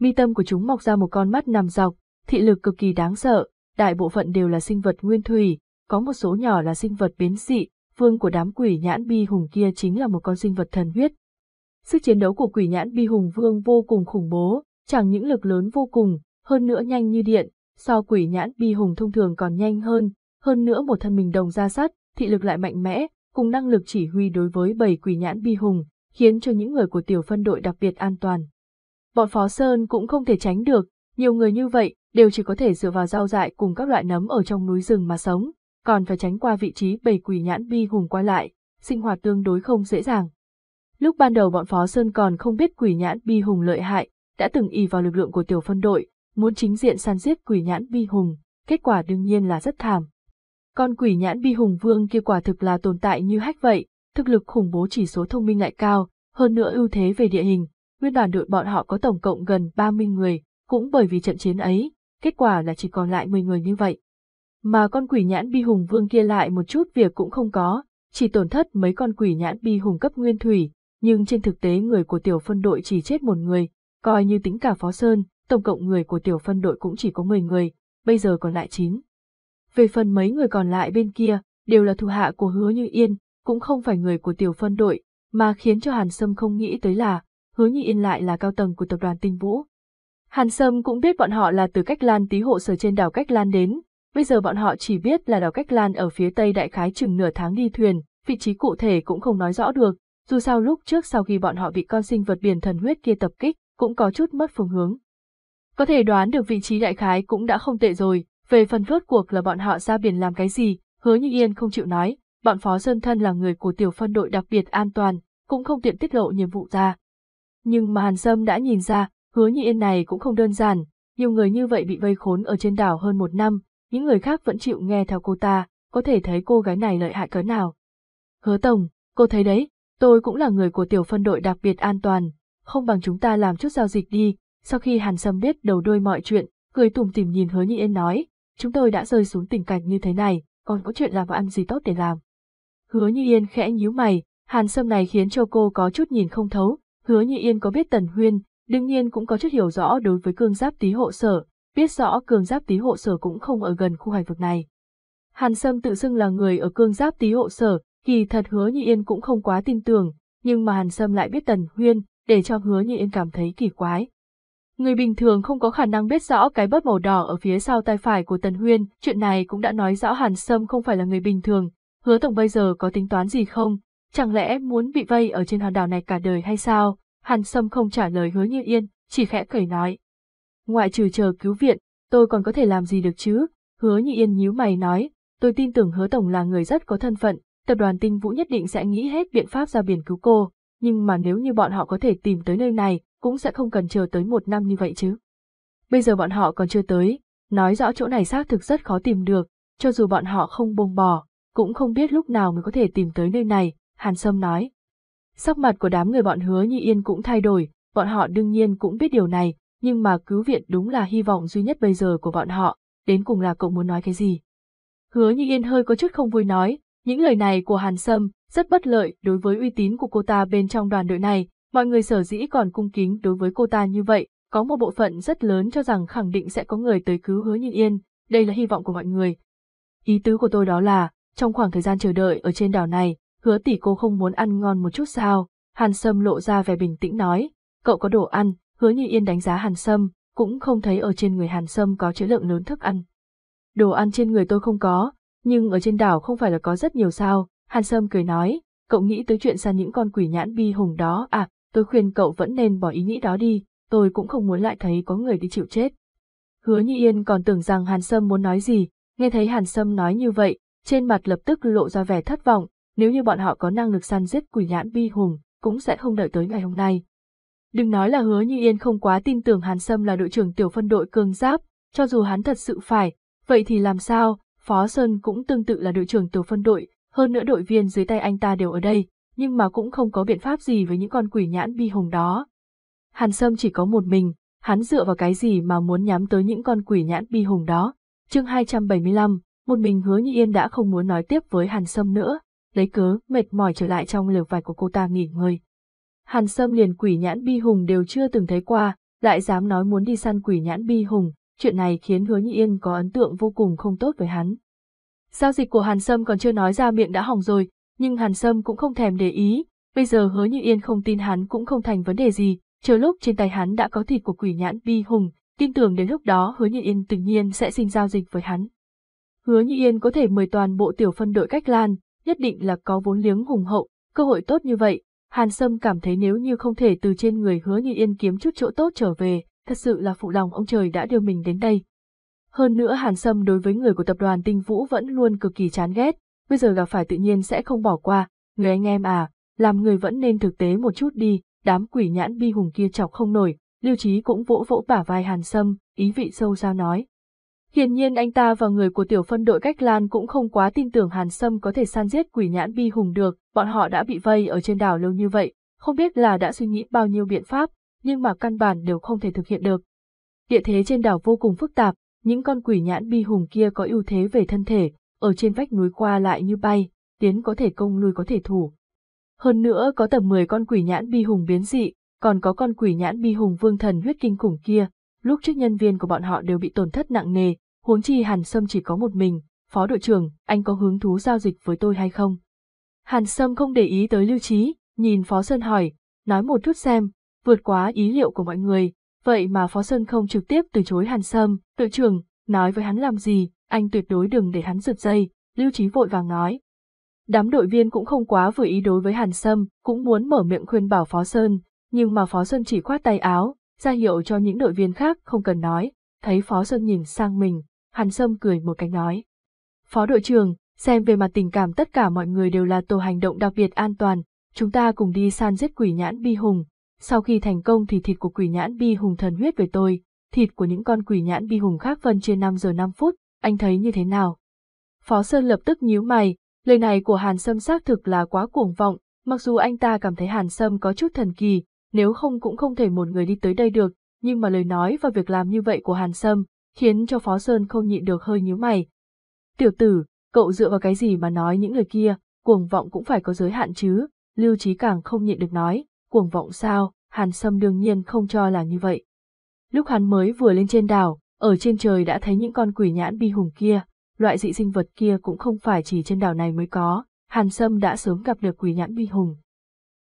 [SPEAKER 1] Mi tâm của chúng mọc ra một con mắt nằm dọc, thị lực cực kỳ đáng sợ, đại bộ phận đều là sinh vật nguyên thủy, có một số nhỏ là sinh vật biến dị, vương của đám quỷ nhãn bi hùng kia chính là một con sinh vật thần huyết. Sức chiến đấu của quỷ nhãn bi hùng vương vô cùng khủng bố, chẳng những lực lớn vô cùng, hơn nữa nhanh như điện, so quỷ nhãn bi hùng thông thường còn nhanh hơn, hơn nữa một thân mình đồng ra sắt, thị lực lại mạnh mẽ, cùng năng lực chỉ huy đối với bảy quỷ nhãn bi hùng, khiến cho những người của tiểu phân đội đặc biệt an toàn. Bọn Phó Sơn cũng không thể tránh được, nhiều người như vậy đều chỉ có thể dựa vào rau dại cùng các loại nấm ở trong núi rừng mà sống, còn phải tránh qua vị trí bầy quỷ nhãn bi hùng qua lại, sinh hoạt tương đối không dễ dàng. Lúc ban đầu bọn Phó Sơn còn không biết quỷ nhãn bi hùng lợi hại, đã từng ỉ vào lực lượng của tiểu phân đội, muốn chính diện săn giết quỷ nhãn bi hùng, kết quả đương nhiên là rất thảm. Con quỷ nhãn bi hùng vương kia quả thực là tồn tại như hách vậy, thực lực khủng bố chỉ số thông minh lại cao, hơn nữa ưu thế về địa hình, nguyên đoàn đội bọn họ có tổng cộng gần 30 người, cũng bởi vì trận chiến ấy, kết quả là chỉ còn lại 10 người như vậy mà con quỷ nhãn bi hùng vương kia lại một chút việc cũng không có, chỉ tổn thất mấy con quỷ nhãn bi hùng cấp nguyên thủy, nhưng trên thực tế người của tiểu phân đội chỉ chết một người, coi như tính cả Phó Sơn, tổng cộng người của tiểu phân đội cũng chỉ có 10 người, bây giờ còn lại 9. Về phần mấy người còn lại bên kia, đều là thủ hạ của Hứa Như Yên, cũng không phải người của tiểu phân đội, mà khiến cho Hàn Sâm không nghĩ tới là, Hứa Như Yên lại là cao tầng của tập đoàn Tinh Vũ. Hàn Sâm cũng biết bọn họ là từ cách lan tí hộ sở trên đảo cách lan đến, Bây giờ bọn họ chỉ biết là đảo cách lan ở phía tây đại khái chừng nửa tháng đi thuyền, vị trí cụ thể cũng không nói rõ được, dù sao lúc trước sau khi bọn họ bị con sinh vật biển thần huyết kia tập kích, cũng có chút mất phương hướng. Có thể đoán được vị trí đại khái cũng đã không tệ rồi, về phần rốt cuộc là bọn họ ra biển làm cái gì, hứa như yên không chịu nói, bọn Phó Sơn Thân là người của tiểu phân đội đặc biệt an toàn, cũng không tiện tiết lộ nhiệm vụ ra. Nhưng mà Hàn Sâm đã nhìn ra, hứa như yên này cũng không đơn giản, nhiều người như vậy bị vây khốn ở trên đảo hơn một năm, những người khác vẫn chịu nghe theo cô ta, có thể thấy cô gái này lợi hại cỡ nào. Hứa Tổng, cô thấy đấy, tôi cũng là người của tiểu phân đội đặc biệt an toàn, không bằng chúng ta làm chút giao dịch đi, sau khi Hàn Sâm biết đầu đuôi mọi chuyện, cười tủm tỉm nhìn hứa nhị yên nói, chúng tôi đã rơi xuống tình cảnh như thế này, còn có chuyện làm và ăn gì tốt để làm. Hứa Như Yên khẽ nhíu mày, Hàn Sâm này khiến cho cô có chút nhìn không thấu, Hứa Như Yên có biết Tần Huyên, đương nhiên cũng có chút hiểu rõ đối với cương giáp tí hộ sở, biết rõ cường giáp tý hộ sở cũng không ở gần khu hoạch vực này. Hàn Sâm tự xưng là người ở cương giáp tý hộ sở, kỳ thật hứa như yên cũng không quá tin tưởng, nhưng mà Hàn Sâm lại biết Tần Huyên, để cho hứa như yên cảm thấy kỳ quái. Người bình thường không có khả năng biết rõ cái bớt màu đỏ ở phía sau tay phải của Tần Huyên, chuyện này cũng đã nói rõ Hàn Sâm không phải là người bình thường, hứa tổng bây giờ có tính toán gì không, chẳng lẽ muốn bị vây ở trên hòn đảo này cả đời hay sao? Hàn Sâm không trả lời hứa như yên, chỉ khẽ cười nói ngoại trừ chờ cứu viện, tôi còn có thể làm gì được chứ? Hứa Nhị Yên nhíu mày nói, tôi tin tưởng Hứa Tổng là người rất có thân phận, tập đoàn tinh vũ nhất định sẽ nghĩ hết biện pháp ra biển cứu cô, nhưng mà nếu như bọn họ có thể tìm tới nơi này, cũng sẽ không cần chờ tới một năm như vậy chứ. Bây giờ bọn họ còn chưa tới, nói rõ chỗ này xác thực rất khó tìm được, cho dù bọn họ không buông bỏ, cũng không biết lúc nào mới có thể tìm tới nơi này, Hàn Sâm nói. Sắc mặt của đám người bọn hứa như yên cũng thay đổi, bọn họ đương nhiên cũng biết điều này, nhưng mà cứu viện đúng là hy vọng duy nhất bây giờ của bọn họ, đến cùng là cậu muốn nói cái gì. Hứa như yên hơi có chút không vui nói, những lời này của Hàn Sâm rất bất lợi đối với uy tín của cô ta bên trong đoàn đội này, mọi người sở dĩ còn cung kính đối với cô ta như vậy, có một bộ phận rất lớn cho rằng khẳng định sẽ có người tới cứu hứa như yên, đây là hy vọng của mọi người. Ý tứ của tôi đó là, trong khoảng thời gian chờ đợi ở trên đảo này, hứa tỷ cô không muốn ăn ngon một chút sao, Hàn Sâm lộ ra vẻ bình tĩnh nói, cậu có đồ ăn, Hứa Như Yên đánh giá Hàn Sâm, cũng không thấy ở trên người Hàn Sâm có chứa lượng lớn thức ăn. Đồ ăn trên người tôi không có, nhưng ở trên đảo không phải là có rất nhiều sao, Hàn Sâm cười nói, cậu nghĩ tới chuyện săn những con quỷ nhãn bi hùng đó à, tôi khuyên cậu vẫn nên bỏ ý nghĩ đó đi, tôi cũng không muốn lại thấy có người đi chịu chết. Hứa Như Yên còn tưởng rằng Hàn Sâm muốn nói gì, nghe thấy Hàn Sâm nói như vậy, trên mặt lập tức lộ ra vẻ thất vọng, nếu như bọn họ có năng lực săn giết quỷ nhãn bi hùng, cũng sẽ không đợi tới ngày hôm nay. Đừng nói là hứa như yên không quá tin tưởng Hàn Sâm là đội trưởng tiểu phân đội cường giáp, cho dù hắn thật sự phải, vậy thì làm sao, Phó Sơn cũng tương tự là đội trưởng tiểu phân đội, hơn nữa đội viên dưới tay anh ta đều ở đây, nhưng mà cũng không có biện pháp gì với những con quỷ nhãn bi hùng đó. Hàn Sâm chỉ có một mình, hắn dựa vào cái gì mà muốn nhắm tới những con quỷ nhãn bi hùng đó. Chương 275, một mình hứa như yên đã không muốn nói tiếp với Hàn Sâm nữa, lấy cớ mệt mỏi trở lại trong lều vải của cô ta nghỉ ngơi. Hàn Sâm liền quỷ nhãn bi hùng đều chưa từng thấy qua, lại dám nói muốn đi săn quỷ nhãn bi hùng, chuyện này khiến Hứa Nhị Yên có ấn tượng vô cùng không tốt với hắn. Giao dịch của Hàn Sâm còn chưa nói ra miệng đã hỏng rồi, nhưng Hàn Sâm cũng không thèm để ý, bây giờ Hứa Nhị Yên không tin hắn cũng không thành vấn đề gì, chờ lúc trên tay hắn đã có thịt của quỷ nhãn bi hùng, tin tưởng đến lúc đó Hứa Nhị Yên tự nhiên sẽ xin giao dịch với hắn. Hứa Nhị Yên có thể mời toàn bộ tiểu phân đội cách lan, nhất định là có vốn liếng hùng hậu, cơ hội tốt như vậy, Hàn Sâm cảm thấy nếu như không thể từ trên người hứa như yên kiếm chút chỗ tốt trở về, thật sự là phụ lòng ông trời đã đưa mình đến đây. Hơn nữa Hàn Sâm đối với người của tập đoàn Tinh Vũ vẫn luôn cực kỳ chán ghét, bây giờ gặp phải tự nhiên sẽ không bỏ qua, người anh em à, làm người vẫn nên thực tế một chút đi, đám quỷ nhãn bi hùng kia chọc không nổi, Lưu Trí cũng vỗ vỗ bả vai Hàn Sâm, ý vị sâu xa nói. Hiển nhiên anh ta và người của tiểu phân đội cách lan cũng không quá tin tưởng Hàn Sâm có thể san giết quỷ nhãn bi hùng được, bọn họ đã bị vây ở trên đảo lâu như vậy, không biết là đã suy nghĩ bao nhiêu biện pháp, nhưng mà căn bản đều không thể thực hiện được. Địa thế trên đảo vô cùng phức tạp, những con quỷ nhãn bi hùng kia có ưu thế về thân thể, ở trên vách núi qua lại như bay, tiến có thể công lui có thể thủ. Hơn nữa có tầm 10 con quỷ nhãn bi hùng biến dị, còn có con quỷ nhãn bi hùng vương thần huyết kinh khủng kia, lúc trước nhân viên của bọn họ đều bị tổn thất nặng nề, huống chi Hàn Sâm chỉ có một mình, phó đội trưởng, anh có hứng thú giao dịch với tôi hay không? Hàn Sâm không để ý tới lưu trí, nhìn Phó Sơn hỏi, nói một chút xem, vượt quá ý liệu của mọi người, vậy mà Phó Sơn không trực tiếp từ chối Hàn Sâm, đội trưởng, nói với hắn làm gì, anh tuyệt đối đừng để hắn giật dây, lưu trí vội vàng nói. Đám đội viên cũng không quá vừa ý đối với Hàn Sâm, cũng muốn mở miệng khuyên bảo Phó Sơn, nhưng mà Phó Sơn chỉ khoát tay áo, ra hiệu cho những đội viên khác không cần nói, thấy Phó Sơn nhìn sang mình, Hàn sâm cười một cái nói. Phó đội trưởng, xem về mặt tình cảm tất cả mọi người đều là tổ hành động đặc biệt an toàn, chúng ta cùng đi san giết quỷ nhãn bi hùng. Sau khi thành công thì thịt của quỷ nhãn bi hùng thần huyết về tôi, thịt của những con quỷ nhãn bi hùng khác phân chia 5 giờ 5 phút, anh thấy như thế nào? Phó Sơn lập tức nhíu mày, lời này của Hàn Sâm xác thực là quá cuồng vọng, mặc dù anh ta cảm thấy Hàn Sâm có chút thần kỳ, nếu không cũng không thể một người đi tới đây được, nhưng mà lời nói và việc làm như vậy của Hàn Sâm, khiến cho Phó Sơn không nhịn được hơi nhíu mày. Tiểu tử, cậu dựa vào cái gì mà nói những người kia, cuồng vọng cũng phải có giới hạn chứ, Lưu Trí càng không nhịn được nói, cuồng vọng sao, Hàn Sâm đương nhiên không cho là như vậy. Lúc hắn mới vừa lên trên đảo, ở trên trời đã thấy những con quỷ nhãn bi hùng kia, loại dị sinh vật kia cũng không phải chỉ trên đảo này mới có, Hàn Sâm đã sớm gặp được quỷ nhãn bi hùng.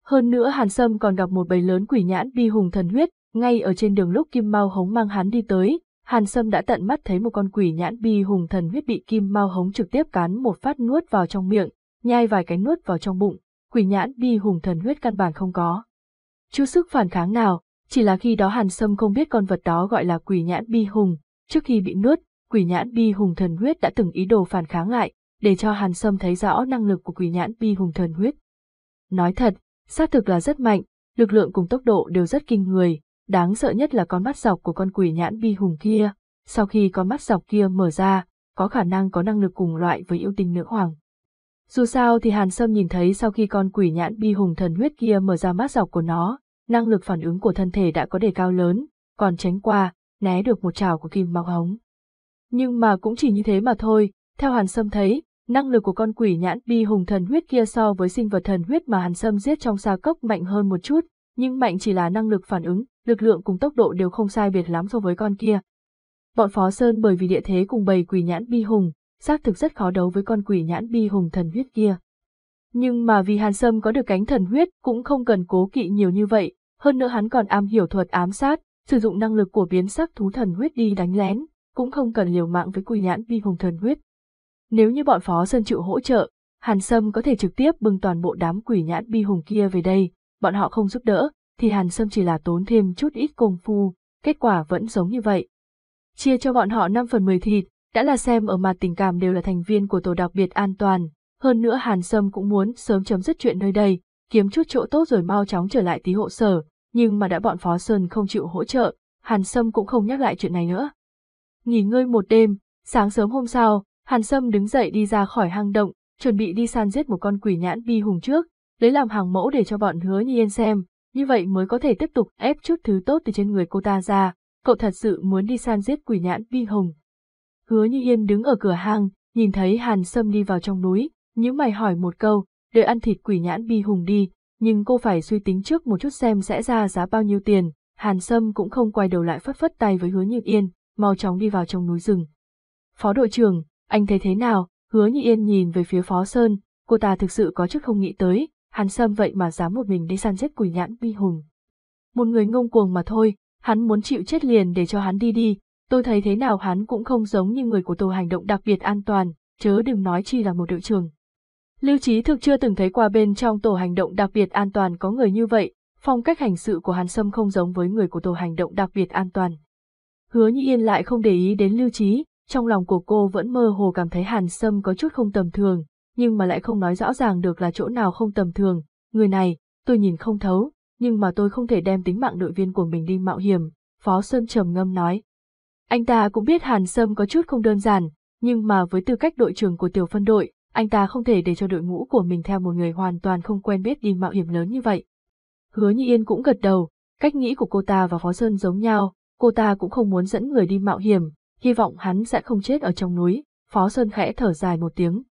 [SPEAKER 1] Hơn nữa Hàn Sâm còn gặp một bầy lớn quỷ nhãn bi hùng thần huyết, ngay ở trên đường lúc Kim Mao hống mang hắn đi tới, Hàn Sâm đã tận mắt thấy một con quỷ nhãn bi hùng thần huyết bị kim mao hống trực tiếp cắn một phát nuốt vào trong miệng, nhai vài cái nuốt vào trong bụng, quỷ nhãn bi hùng thần huyết căn bản không có. Chút sức phản kháng nào, chỉ là khi đó Hàn Sâm không biết con vật đó gọi là quỷ nhãn bi hùng, trước khi bị nuốt, quỷ nhãn bi hùng thần huyết đã từng ý đồ phản kháng lại, để cho Hàn Sâm thấy rõ năng lực của quỷ nhãn bi hùng thần huyết. Nói thật, xác thực là rất mạnh, lực lượng cùng tốc độ đều rất kinh người, Đáng sợ nhất là con mắt dọc của con quỷ nhãn bi hùng kia, sau khi con mắt dọc kia mở ra, có khả năng có năng lực cùng loại với yêu tinh nữ hoàng. Dù sao thì Hàn Sâm nhìn thấy sau khi con quỷ nhãn bi hùng thần huyết kia mở ra mắt dọc của nó, năng lực phản ứng của thân thể đã có đề cao lớn, còn tránh qua, né được một trào của kim mọc hống. Nhưng mà cũng chỉ như thế mà thôi, theo Hàn Sâm thấy, năng lực của con quỷ nhãn bi hùng thần huyết kia so với sinh vật thần huyết mà Hàn Sâm giết trong sa cốc mạnh hơn một chút, nhưng mạnh chỉ là năng lực phản ứng, lực lượng cùng tốc độ đều không sai biệt lắm so với con kia. Bọn Phó Sơn bởi vì địa thế cùng bầy quỷ nhãn bi hùng, xác thực rất khó đấu với con quỷ nhãn bi hùng thần huyết kia. Nhưng mà vì Hàn Sâm có được cánh thần huyết cũng không cần cố kỵ nhiều như vậy, hơn nữa hắn còn am hiểu thuật ám sát, sử dụng năng lực của biến sắc thú thần huyết đi đánh lén, cũng không cần liều mạng với quỷ nhãn bi hùng thần huyết. Nếu như bọn Phó Sơn chịu hỗ trợ, Hàn Sâm có thể trực tiếp bưng toàn bộ đám quỷ nhãn bi hùng kia về đây, bọn họ không giúp đỡ, thì Hàn Sâm chỉ là tốn thêm chút ít công phu, kết quả vẫn giống như vậy. Chia cho bọn họ 5 phần 10 thịt, đã là xem ở mặt tình cảm đều là thành viên của tổ đặc biệt an toàn, hơn nữa Hàn Sâm cũng muốn sớm chấm dứt chuyện nơi đây, kiếm chút chỗ tốt rồi mau chóng trở lại tí hộ sở, nhưng mà đã bọn Phó Sơn không chịu hỗ trợ, Hàn Sâm cũng không nhắc lại chuyện này nữa. Nghỉ ngơi một đêm, sáng sớm hôm sau, Hàn Sâm đứng dậy đi ra khỏi hang động, chuẩn bị đi săn giết một con quỷ nhãn bi hùng trước, lấy làm hàng mẫu để cho bọn hứa như yên xem, như vậy mới có thể tiếp tục ép chút thứ tốt từ trên người cô ta ra, cậu thật sự muốn đi san giết quỷ nhãn vi hùng. Hứa như yên đứng ở cửa hang nhìn thấy Hàn Sâm đi vào trong núi, những mày hỏi một câu, đợi ăn thịt quỷ nhãn bi hùng đi, nhưng cô phải suy tính trước một chút xem sẽ ra giá bao nhiêu tiền, Hàn Sâm cũng không quay đầu lại phất phất tay với hứa như yên, mau chóng đi vào trong núi rừng. Phó đội trưởng, anh thấy thế nào? Hứa như yên nhìn về phía Phó Sơn, cô ta thực sự có chút không nghĩ tới, Hắn Sâm vậy mà dám một mình đi săn giết quỷ nhãn bi hùng. Một người ngông cuồng mà thôi, hắn muốn chịu chết liền để cho hắn đi đi, tôi thấy thế nào hắn cũng không giống như người của tổ hành động đặc biệt an toàn, chớ đừng nói chi là một đội trưởng. Lưu Chí thực chưa từng thấy qua bên trong tổ hành động đặc biệt an toàn có người như vậy, phong cách hành sự của hắn Sâm không giống với người của tổ hành động đặc biệt an toàn. Hứa Như Yên lại không để ý đến Lưu Chí, trong lòng của cô vẫn mơ hồ cảm thấy Hàn Sâm có chút không tầm thường, nhưng mà lại không nói rõ ràng được là chỗ nào không tầm thường, người này, tôi nhìn không thấu, nhưng mà tôi không thể đem tính mạng đội viên của mình đi mạo hiểm, Phó Sơn trầm ngâm nói. Anh ta cũng biết Hàn Sâm có chút không đơn giản, nhưng mà với tư cách đội trưởng của tiểu phân đội, anh ta không thể để cho đội ngũ của mình theo một người hoàn toàn không quen biết đi mạo hiểm lớn như vậy. Hứa Như Yên cũng gật đầu, cách nghĩ của cô ta và Phó Sơn giống nhau, cô ta cũng không muốn dẫn người đi mạo hiểm, hy vọng hắn sẽ không chết ở trong núi, Phó Sơn khẽ thở dài một tiếng.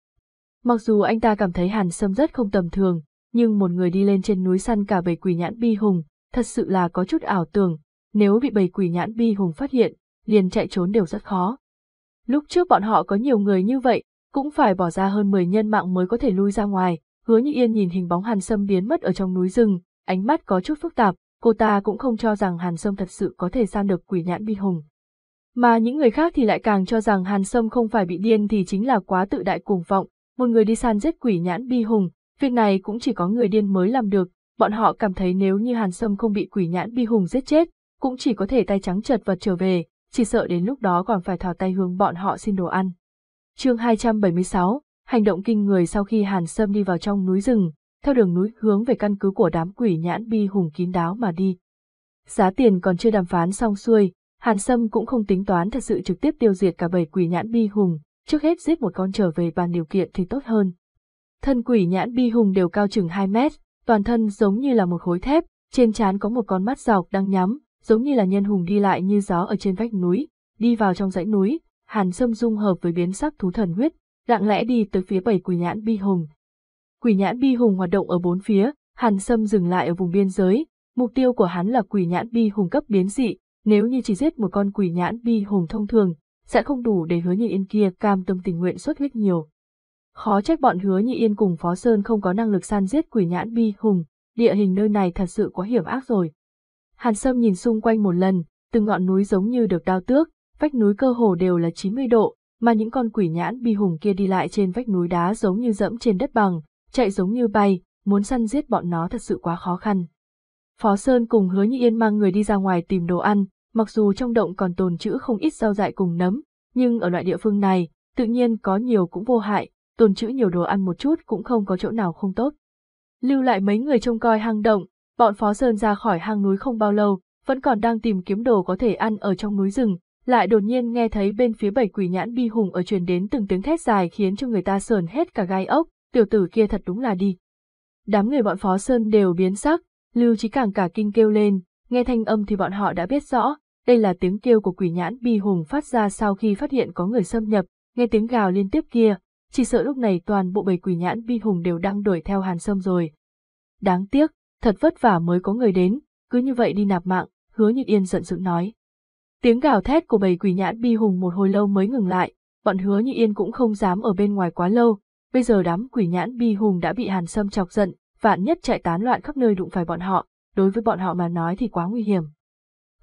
[SPEAKER 1] Mặc dù anh ta cảm thấy Hàn Sâm rất không tầm thường, nhưng một người đi lên trên núi săn cả bầy quỷ nhãn bi hùng, thật sự là có chút ảo tưởng, nếu bị bầy quỷ nhãn bi hùng phát hiện, liền chạy trốn đều rất khó. Lúc trước bọn họ có nhiều người như vậy, cũng phải bỏ ra hơn 10 nhân mạng mới có thể lui ra ngoài, hứa như yên nhìn hình bóng Hàn Sâm biến mất ở trong núi rừng, ánh mắt có chút phức tạp, cô ta cũng không cho rằng Hàn Sâm thật sự có thể săn được quỷ nhãn bi hùng. Mà những người khác thì lại càng cho rằng Hàn Sâm không phải bị điên thì chính là quá tự đại cuồng vọng, một người đi săn giết quỷ nhãn bi hùng, việc này cũng chỉ có người điên mới làm được, bọn họ cảm thấy nếu như Hàn Sâm không bị quỷ nhãn bi hùng giết chết, cũng chỉ có thể tay trắng chật vật trở về, chỉ sợ đến lúc đó còn phải thò tay hướng bọn họ xin đồ ăn. Chương 276, hành động kinh người sau khi Hàn Sâm đi vào trong núi rừng, theo đường núi hướng về căn cứ của đám quỷ nhãn bi hùng kín đáo mà đi. Giá tiền còn chưa đàm phán xong xuôi, Hàn Sâm cũng không tính toán thật sự trực tiếp tiêu diệt cả bảy quỷ nhãn bi hùng, trước hết giết một con trở về bàn điều kiện thì tốt hơn. Thân quỷ nhãn bi hùng đều cao chừng 2 mét, toàn thân giống như là một khối thép, trên trán có một con mắt dọc đang nhắm, giống như là nhân hùng đi lại như gió ở trên vách núi, đi vào trong dãy núi, Hàn Sâm dung hợp với biến sắc thú thần huyết, lặng lẽ đi tới phía bảy quỷ nhãn bi hùng. Quỷ nhãn bi hùng hoạt động ở bốn phía, Hàn Sâm dừng lại ở vùng biên giới, mục tiêu của hắn là quỷ nhãn bi hùng cấp biến dị, nếu như chỉ giết một con quỷ nhãn bi hùng thông thường, sẽ không đủ để hứa nhị yên kia cam tâm tình nguyện xuất huyết nhiều. Khó trách bọn hứa nhị yên cùng Phó Sơn không có năng lực săn giết quỷ nhãn bi hùng, địa hình nơi này thật sự quá hiểm ác rồi. Hàn Sâm nhìn xung quanh một lần, từng ngọn núi giống như được đao tước, vách núi cơ hồ đều là 90 độ, mà những con quỷ nhãn bi hùng kia đi lại trên vách núi đá giống như dẫm trên đất bằng, chạy giống như bay, muốn săn giết bọn nó thật sự quá khó khăn. Phó Sơn cùng hứa nhị yên mang người đi ra ngoài tìm đồ ăn, mặc dù trong động còn tồn trữ không ít rau dại cùng nấm, nhưng ở loại địa phương này, tự nhiên có nhiều cũng vô hại, tồn trữ nhiều đồ ăn một chút cũng không có chỗ nào không tốt. Lưu lại mấy người trông coi hang động, bọn Phó Sơn ra khỏi hang núi không bao lâu, vẫn còn đang tìm kiếm đồ có thể ăn ở trong núi rừng, lại đột nhiên nghe thấy bên phía bảy quỷ nhãn bi hùng ở truyền đến từng tiếng thét dài khiến cho người ta sờn hết cả gai ốc, tiểu tử kia thật đúng là đi. Đám người bọn Phó Sơn đều biến sắc, Lưu Chí Càng cả kinh kêu lên, nghe thanh âm thì bọn họ đã biết rõ, đây là tiếng kêu của quỷ nhãn bi hùng phát ra sau khi phát hiện có người xâm nhập, nghe tiếng gào liên tiếp kia, chỉ sợ lúc này toàn bộ bầy quỷ nhãn bi hùng đều đang đuổi theo Hàn Sâm rồi. Đáng tiếc, thật vất vả mới có người đến, cứ như vậy đi nạp mạng, hứa như yên giận dữ nói. Tiếng gào thét của bầy quỷ nhãn bi hùng một hồi lâu mới ngừng lại, bọn hứa như yên cũng không dám ở bên ngoài quá lâu, bây giờ đám quỷ nhãn bi hùng đã bị Hàn Sâm chọc giận, vạn nhất chạy tán loạn khắp nơi đụng phải bọn họ, đối với bọn họ mà nói thì quá nguy hiểm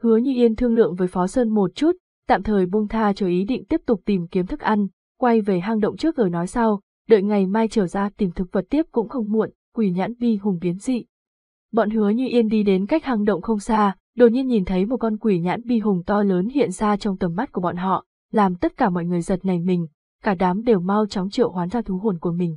[SPEAKER 1] hứa như yên thương lượng với Phó Sơn một chút, tạm thời buông tha cho ý định tiếp tục tìm kiếm thức ăn, quay về hang động trước rồi nói sau, đợi ngày mai trở ra tìm thực vật tiếp cũng không muộn, quỷ nhãn bi hùng biến dị. Bọn hứa như yên đi đến cách hang động không xa, đột nhiên nhìn thấy một con quỷ nhãn bi hùng to lớn hiện ra trong tầm mắt của bọn họ, làm tất cả mọi người giật nảy mình, cả đám đều mau chóng triệu hoán ra thú hồn của mình.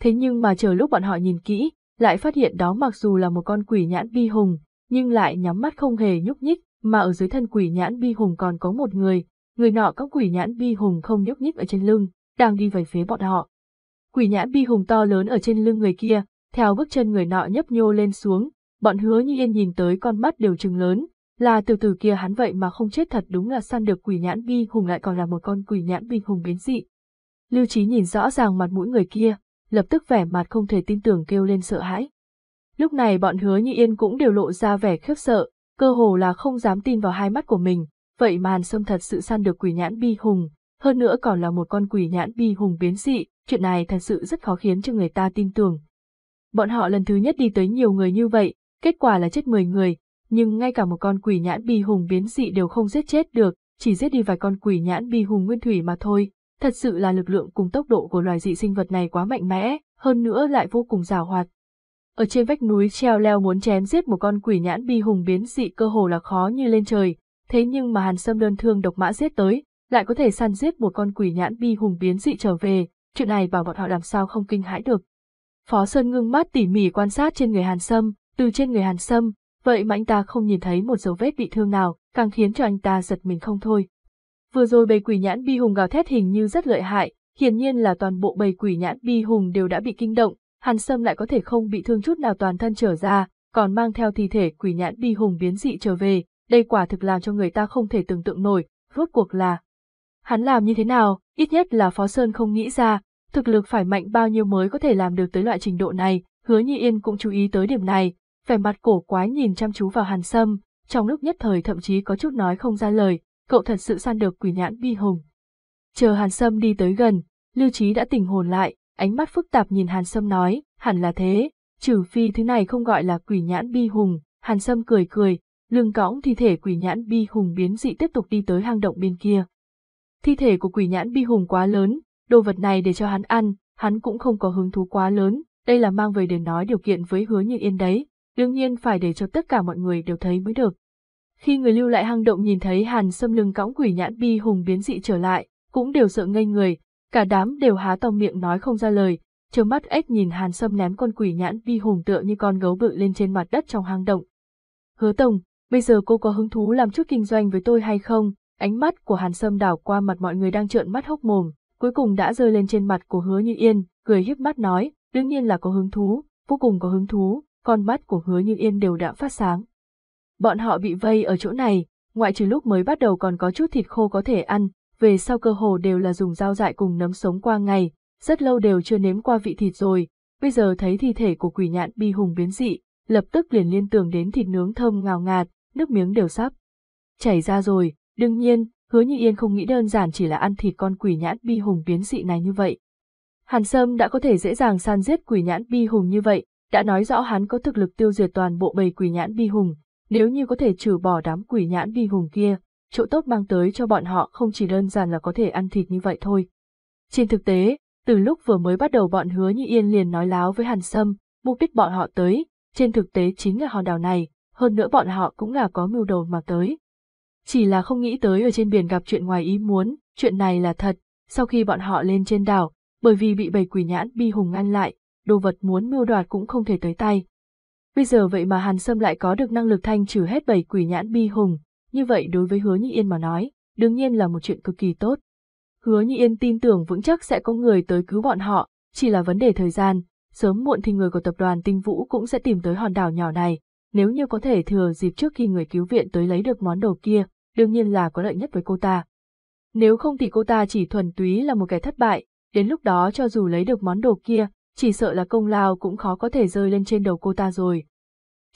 [SPEAKER 1] Thế nhưng mà chờ lúc bọn họ nhìn kỹ, lại phát hiện đó mặc dù là một con quỷ nhãn bi hùng, nhưng lại nhắm mắt không hề nhúc nhích, mà ở dưới thân quỷ nhãn bi hùng còn có một người, người nọ có quỷ nhãn bi hùng không nhúc nhích ở trên lưng, đang đi về phía bọn họ. Quỷ nhãn bi hùng to lớn ở trên lưng người kia, theo bước chân người nọ nhấp nhô lên xuống, bọn hứa như yên nhìn tới con mắt đều trừng lớn, là từ từ kia hắn vậy mà không chết thật đúng là săn được quỷ nhãn bi hùng lại còn là một con quỷ nhãn bi hùng biến dị. Lưu Trí nhìn rõ ràng mặt mũi người kia, lập tức vẻ mặt không thể tin tưởng kêu lên sợ hãi. Lúc này bọn hứa như yên cũng đều lộ ra vẻ khiếp sợ, cơ hồ là không dám tin vào hai mắt của mình, vậy mà Hàn Sâm thật sự săn được quỷ nhãn bi hùng, hơn nữa còn là một con quỷ nhãn bi hùng biến dị, chuyện này thật sự rất khó khiến cho người ta tin tưởng. Bọn họ lần thứ nhất đi tới nhiều người như vậy, kết quả là chết mười người, nhưng ngay cả một con quỷ nhãn bi hùng biến dị đều không giết chết được, chỉ giết đi vài con quỷ nhãn bi hùng nguyên thủy mà thôi. Thật sự là lực lượng cùng tốc độ của loài dị sinh vật này quá mạnh mẽ, hơn nữa lại vô cùng rào hoạt, ở trên vách núi treo leo muốn chém giết một con quỷ nhãn bi hùng biến dị cơ hồ là khó như lên trời, thế nhưng mà Hàn Sâm đơn thương độc mã giết tới, lại có thể săn giết một con quỷ nhãn bi hùng biến dị trở về, chuyện này bảo bọn họ làm sao không kinh hãi được. Phó Sơn ngưng mắt tỉ mỉ quan sát trên người Hàn Sâm, từ trên người Hàn Sâm, vậy mà anh ta không nhìn thấy một dấu vết bị thương nào, càng khiến cho anh ta giật mình không thôi. Vừa rồi bầy quỷ nhãn bi hùng gào thét hình như rất lợi hại, hiển nhiên là toàn bộ bầy quỷ nhãn bi hùng đều đã bị kinh động, Hàn Sâm lại có thể không bị thương chút nào toàn thân trở ra, còn mang theo thi thể quỷ nhãn bi hùng biến dị trở về, đây quả thực làm cho người ta không thể tưởng tượng nổi, rốt cuộc là. Hắn làm như thế nào, ít nhất là Phó Sơn không nghĩ ra, thực lực phải mạnh bao nhiêu mới có thể làm được tới loại trình độ này, hứa nhi yên cũng chú ý tới điểm này, vẻ mặt cổ quái nhìn chăm chú vào Hàn Sâm, trong lúc nhất thời thậm chí có chút nói không ra lời, cậu thật sự săn được quỷ nhãn bi hùng. Chờ Hàn Sâm đi tới gần, Lưu Trí đã tỉnh hồn lại, ánh mắt phức tạp nhìn Hàn Sâm nói, hẳn là thế, trừ phi thứ này không gọi là quỷ nhãn bi hùng, Hàn Sâm cười cười, lưng cõng thi thể quỷ nhãn bi hùng biến dị tiếp tục đi tới hang động bên kia. Thi thể của quỷ nhãn bi hùng quá lớn, đồ vật này để cho hắn ăn, hắn cũng không có hứng thú quá lớn, đây là mang về để nói điều kiện với hứa như yên đấy, đương nhiên phải để cho tất cả mọi người đều thấy mới được. Khi người lưu lại hang động nhìn thấy Hàn Sâm lưng cõng quỷ nhãn bi hùng biến dị trở lại, cũng đều sợ ngây người, cả đám đều há to miệng nói không ra lời, trơ mắt ếch nhìn Hàn Sâm ném con quỷ nhãn bi hùng tựa như con gấu bự lên trên mặt đất trong hang động. Hứa Tổng, bây giờ cô có hứng thú làm chút kinh doanh với tôi hay không? Ánh mắt của Hàn Sâm đảo qua mặt mọi người đang trợn mắt hốc mồm, cuối cùng đã rơi lên trên mặt của Hứa Như Yên, cười hiếp mắt nói, đương nhiên là có hứng thú, vô cùng có hứng thú, con mắt của Hứa Như Yên đều đã phát sáng. Bọn họ bị vây ở chỗ này, ngoại trừ lúc mới bắt đầu còn có chút thịt khô có thể ăn, về sau cơ hồ đều là dùng dao dại cùng nấm sống qua ngày, rất lâu đều chưa nếm qua vị thịt rồi, bây giờ thấy thi thể của quỷ nhạn bi hùng biến dị, lập tức liền liên tưởng đến thịt nướng thơm ngào ngạt, nước miếng đều sắp chảy ra rồi, đương nhiên, hứa như yên không nghĩ đơn giản chỉ là ăn thịt con quỷ nhãn bi hùng biến dị này như vậy. Hàn Sâm đã có thể dễ dàng san giết quỷ nhãn bi hùng như vậy, đã nói rõ hắn có thực lực tiêu diệt toàn bộ bầy quỷ nhãn bi hùng, nếu như có thể trừ bỏ đám quỷ nhãn bi hùng kia, chỗ tốt mang tới cho bọn họ không chỉ đơn giản là có thể ăn thịt như vậy thôi. Trên thực tế, từ lúc vừa mới bắt đầu bọn hứa như yên liền nói láo với Hàn Sâm, mục đích bọn họ tới, trên thực tế chính là hòn đảo này, hơn nữa bọn họ cũng là có mưu đồ mà tới. Chỉ là không nghĩ tới ở trên biển gặp chuyện ngoài ý muốn, chuyện này là thật, sau khi bọn họ lên trên đảo, bởi vì bị bầy quỷ nhãn bi hùng ngăn lại, đồ vật muốn mưu đoạt cũng không thể tới tay. Bây giờ vậy mà Hàn Sâm lại có được năng lực thanh trừ hết bầy quỷ nhãn bi hùng, như vậy đối với hứa Như Yên mà nói, đương nhiên là một chuyện cực kỳ tốt. Hứa Như Yên tin tưởng vững chắc sẽ có người tới cứu bọn họ, chỉ là vấn đề thời gian, sớm muộn thì người của tập đoàn Tinh Vũ cũng sẽ tìm tới hòn đảo nhỏ này, nếu như có thể thừa dịp trước khi người cứu viện tới lấy được món đồ kia, đương nhiên là có lợi nhất với cô ta. Nếu không thì cô ta chỉ thuần túy là một kẻ thất bại, đến lúc đó cho dù lấy được món đồ kia, chỉ sợ là công lao cũng khó có thể rơi lên trên đầu cô ta rồi,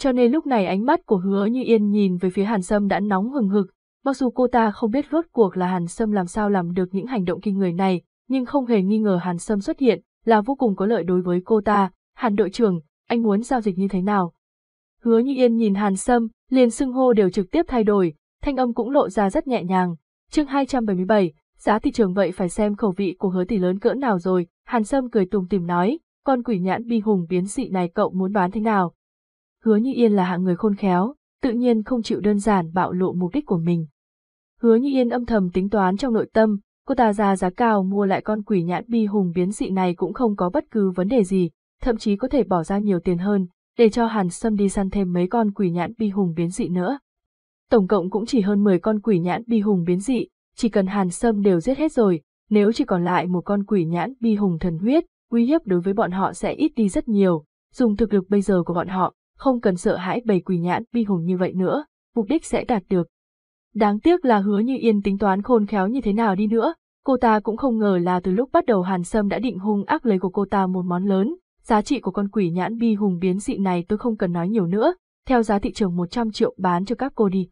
[SPEAKER 1] cho nên lúc này ánh mắt của hứa như yên nhìn về phía hàn sâm đã nóng hừng hực, mặc dù cô ta không biết rốt cuộc là hàn sâm làm sao làm được những hành động kinh người này, nhưng không hề nghi ngờ hàn sâm xuất hiện là vô cùng có lợi đối với cô ta, hàn đội trưởng, anh muốn giao dịch như thế nào? Hứa như yên nhìn hàn sâm, liền xưng hô đều trực tiếp thay đổi, thanh âm cũng lộ ra rất nhẹ nhàng. Chương bảy, giá thị trường vậy phải xem khẩu vị của hứa tỷ lớn cỡ nào rồi, hàn sâm cười tùng tìm nói, con quỷ nhãn bi hùng biến dị này cậu muốn bán thế nào? hứa như yên là hạng người khôn khéo, tự nhiên không chịu đơn giản bạo lộ mục đích của mình. Hứa như yên âm thầm tính toán trong nội tâm, cô ta ra giá cao mua lại con quỷ nhãn bi hùng biến dị này cũng không có bất cứ vấn đề gì, thậm chí có thể bỏ ra nhiều tiền hơn, để cho Hàn Sâm đi săn thêm mấy con quỷ nhãn bi hùng biến dị nữa. Tổng cộng cũng chỉ hơn mười con quỷ nhãn bi hùng biến dị, chỉ cần Hàn Sâm đều giết hết rồi, nếu chỉ còn lại một con quỷ nhãn bi hùng thần huyết, uy hiếp đối với bọn họ sẽ ít đi rất nhiều, dùng thực lực bây giờ của bọn họ, không cần sợ hãi bầy quỷ nhãn bi hùng như vậy nữa, mục đích sẽ đạt được. Đáng tiếc là hứa như yên tính toán khôn khéo như thế nào đi nữa, cô ta cũng không ngờ là từ lúc bắt đầu Hàn Sâm đã định hung ác lấy của cô ta một món lớn, giá trị của con quỷ nhãn bi hùng biến dị này tôi không cần nói nhiều nữa, theo giá thị trường 100 triệu bán cho các cô đi.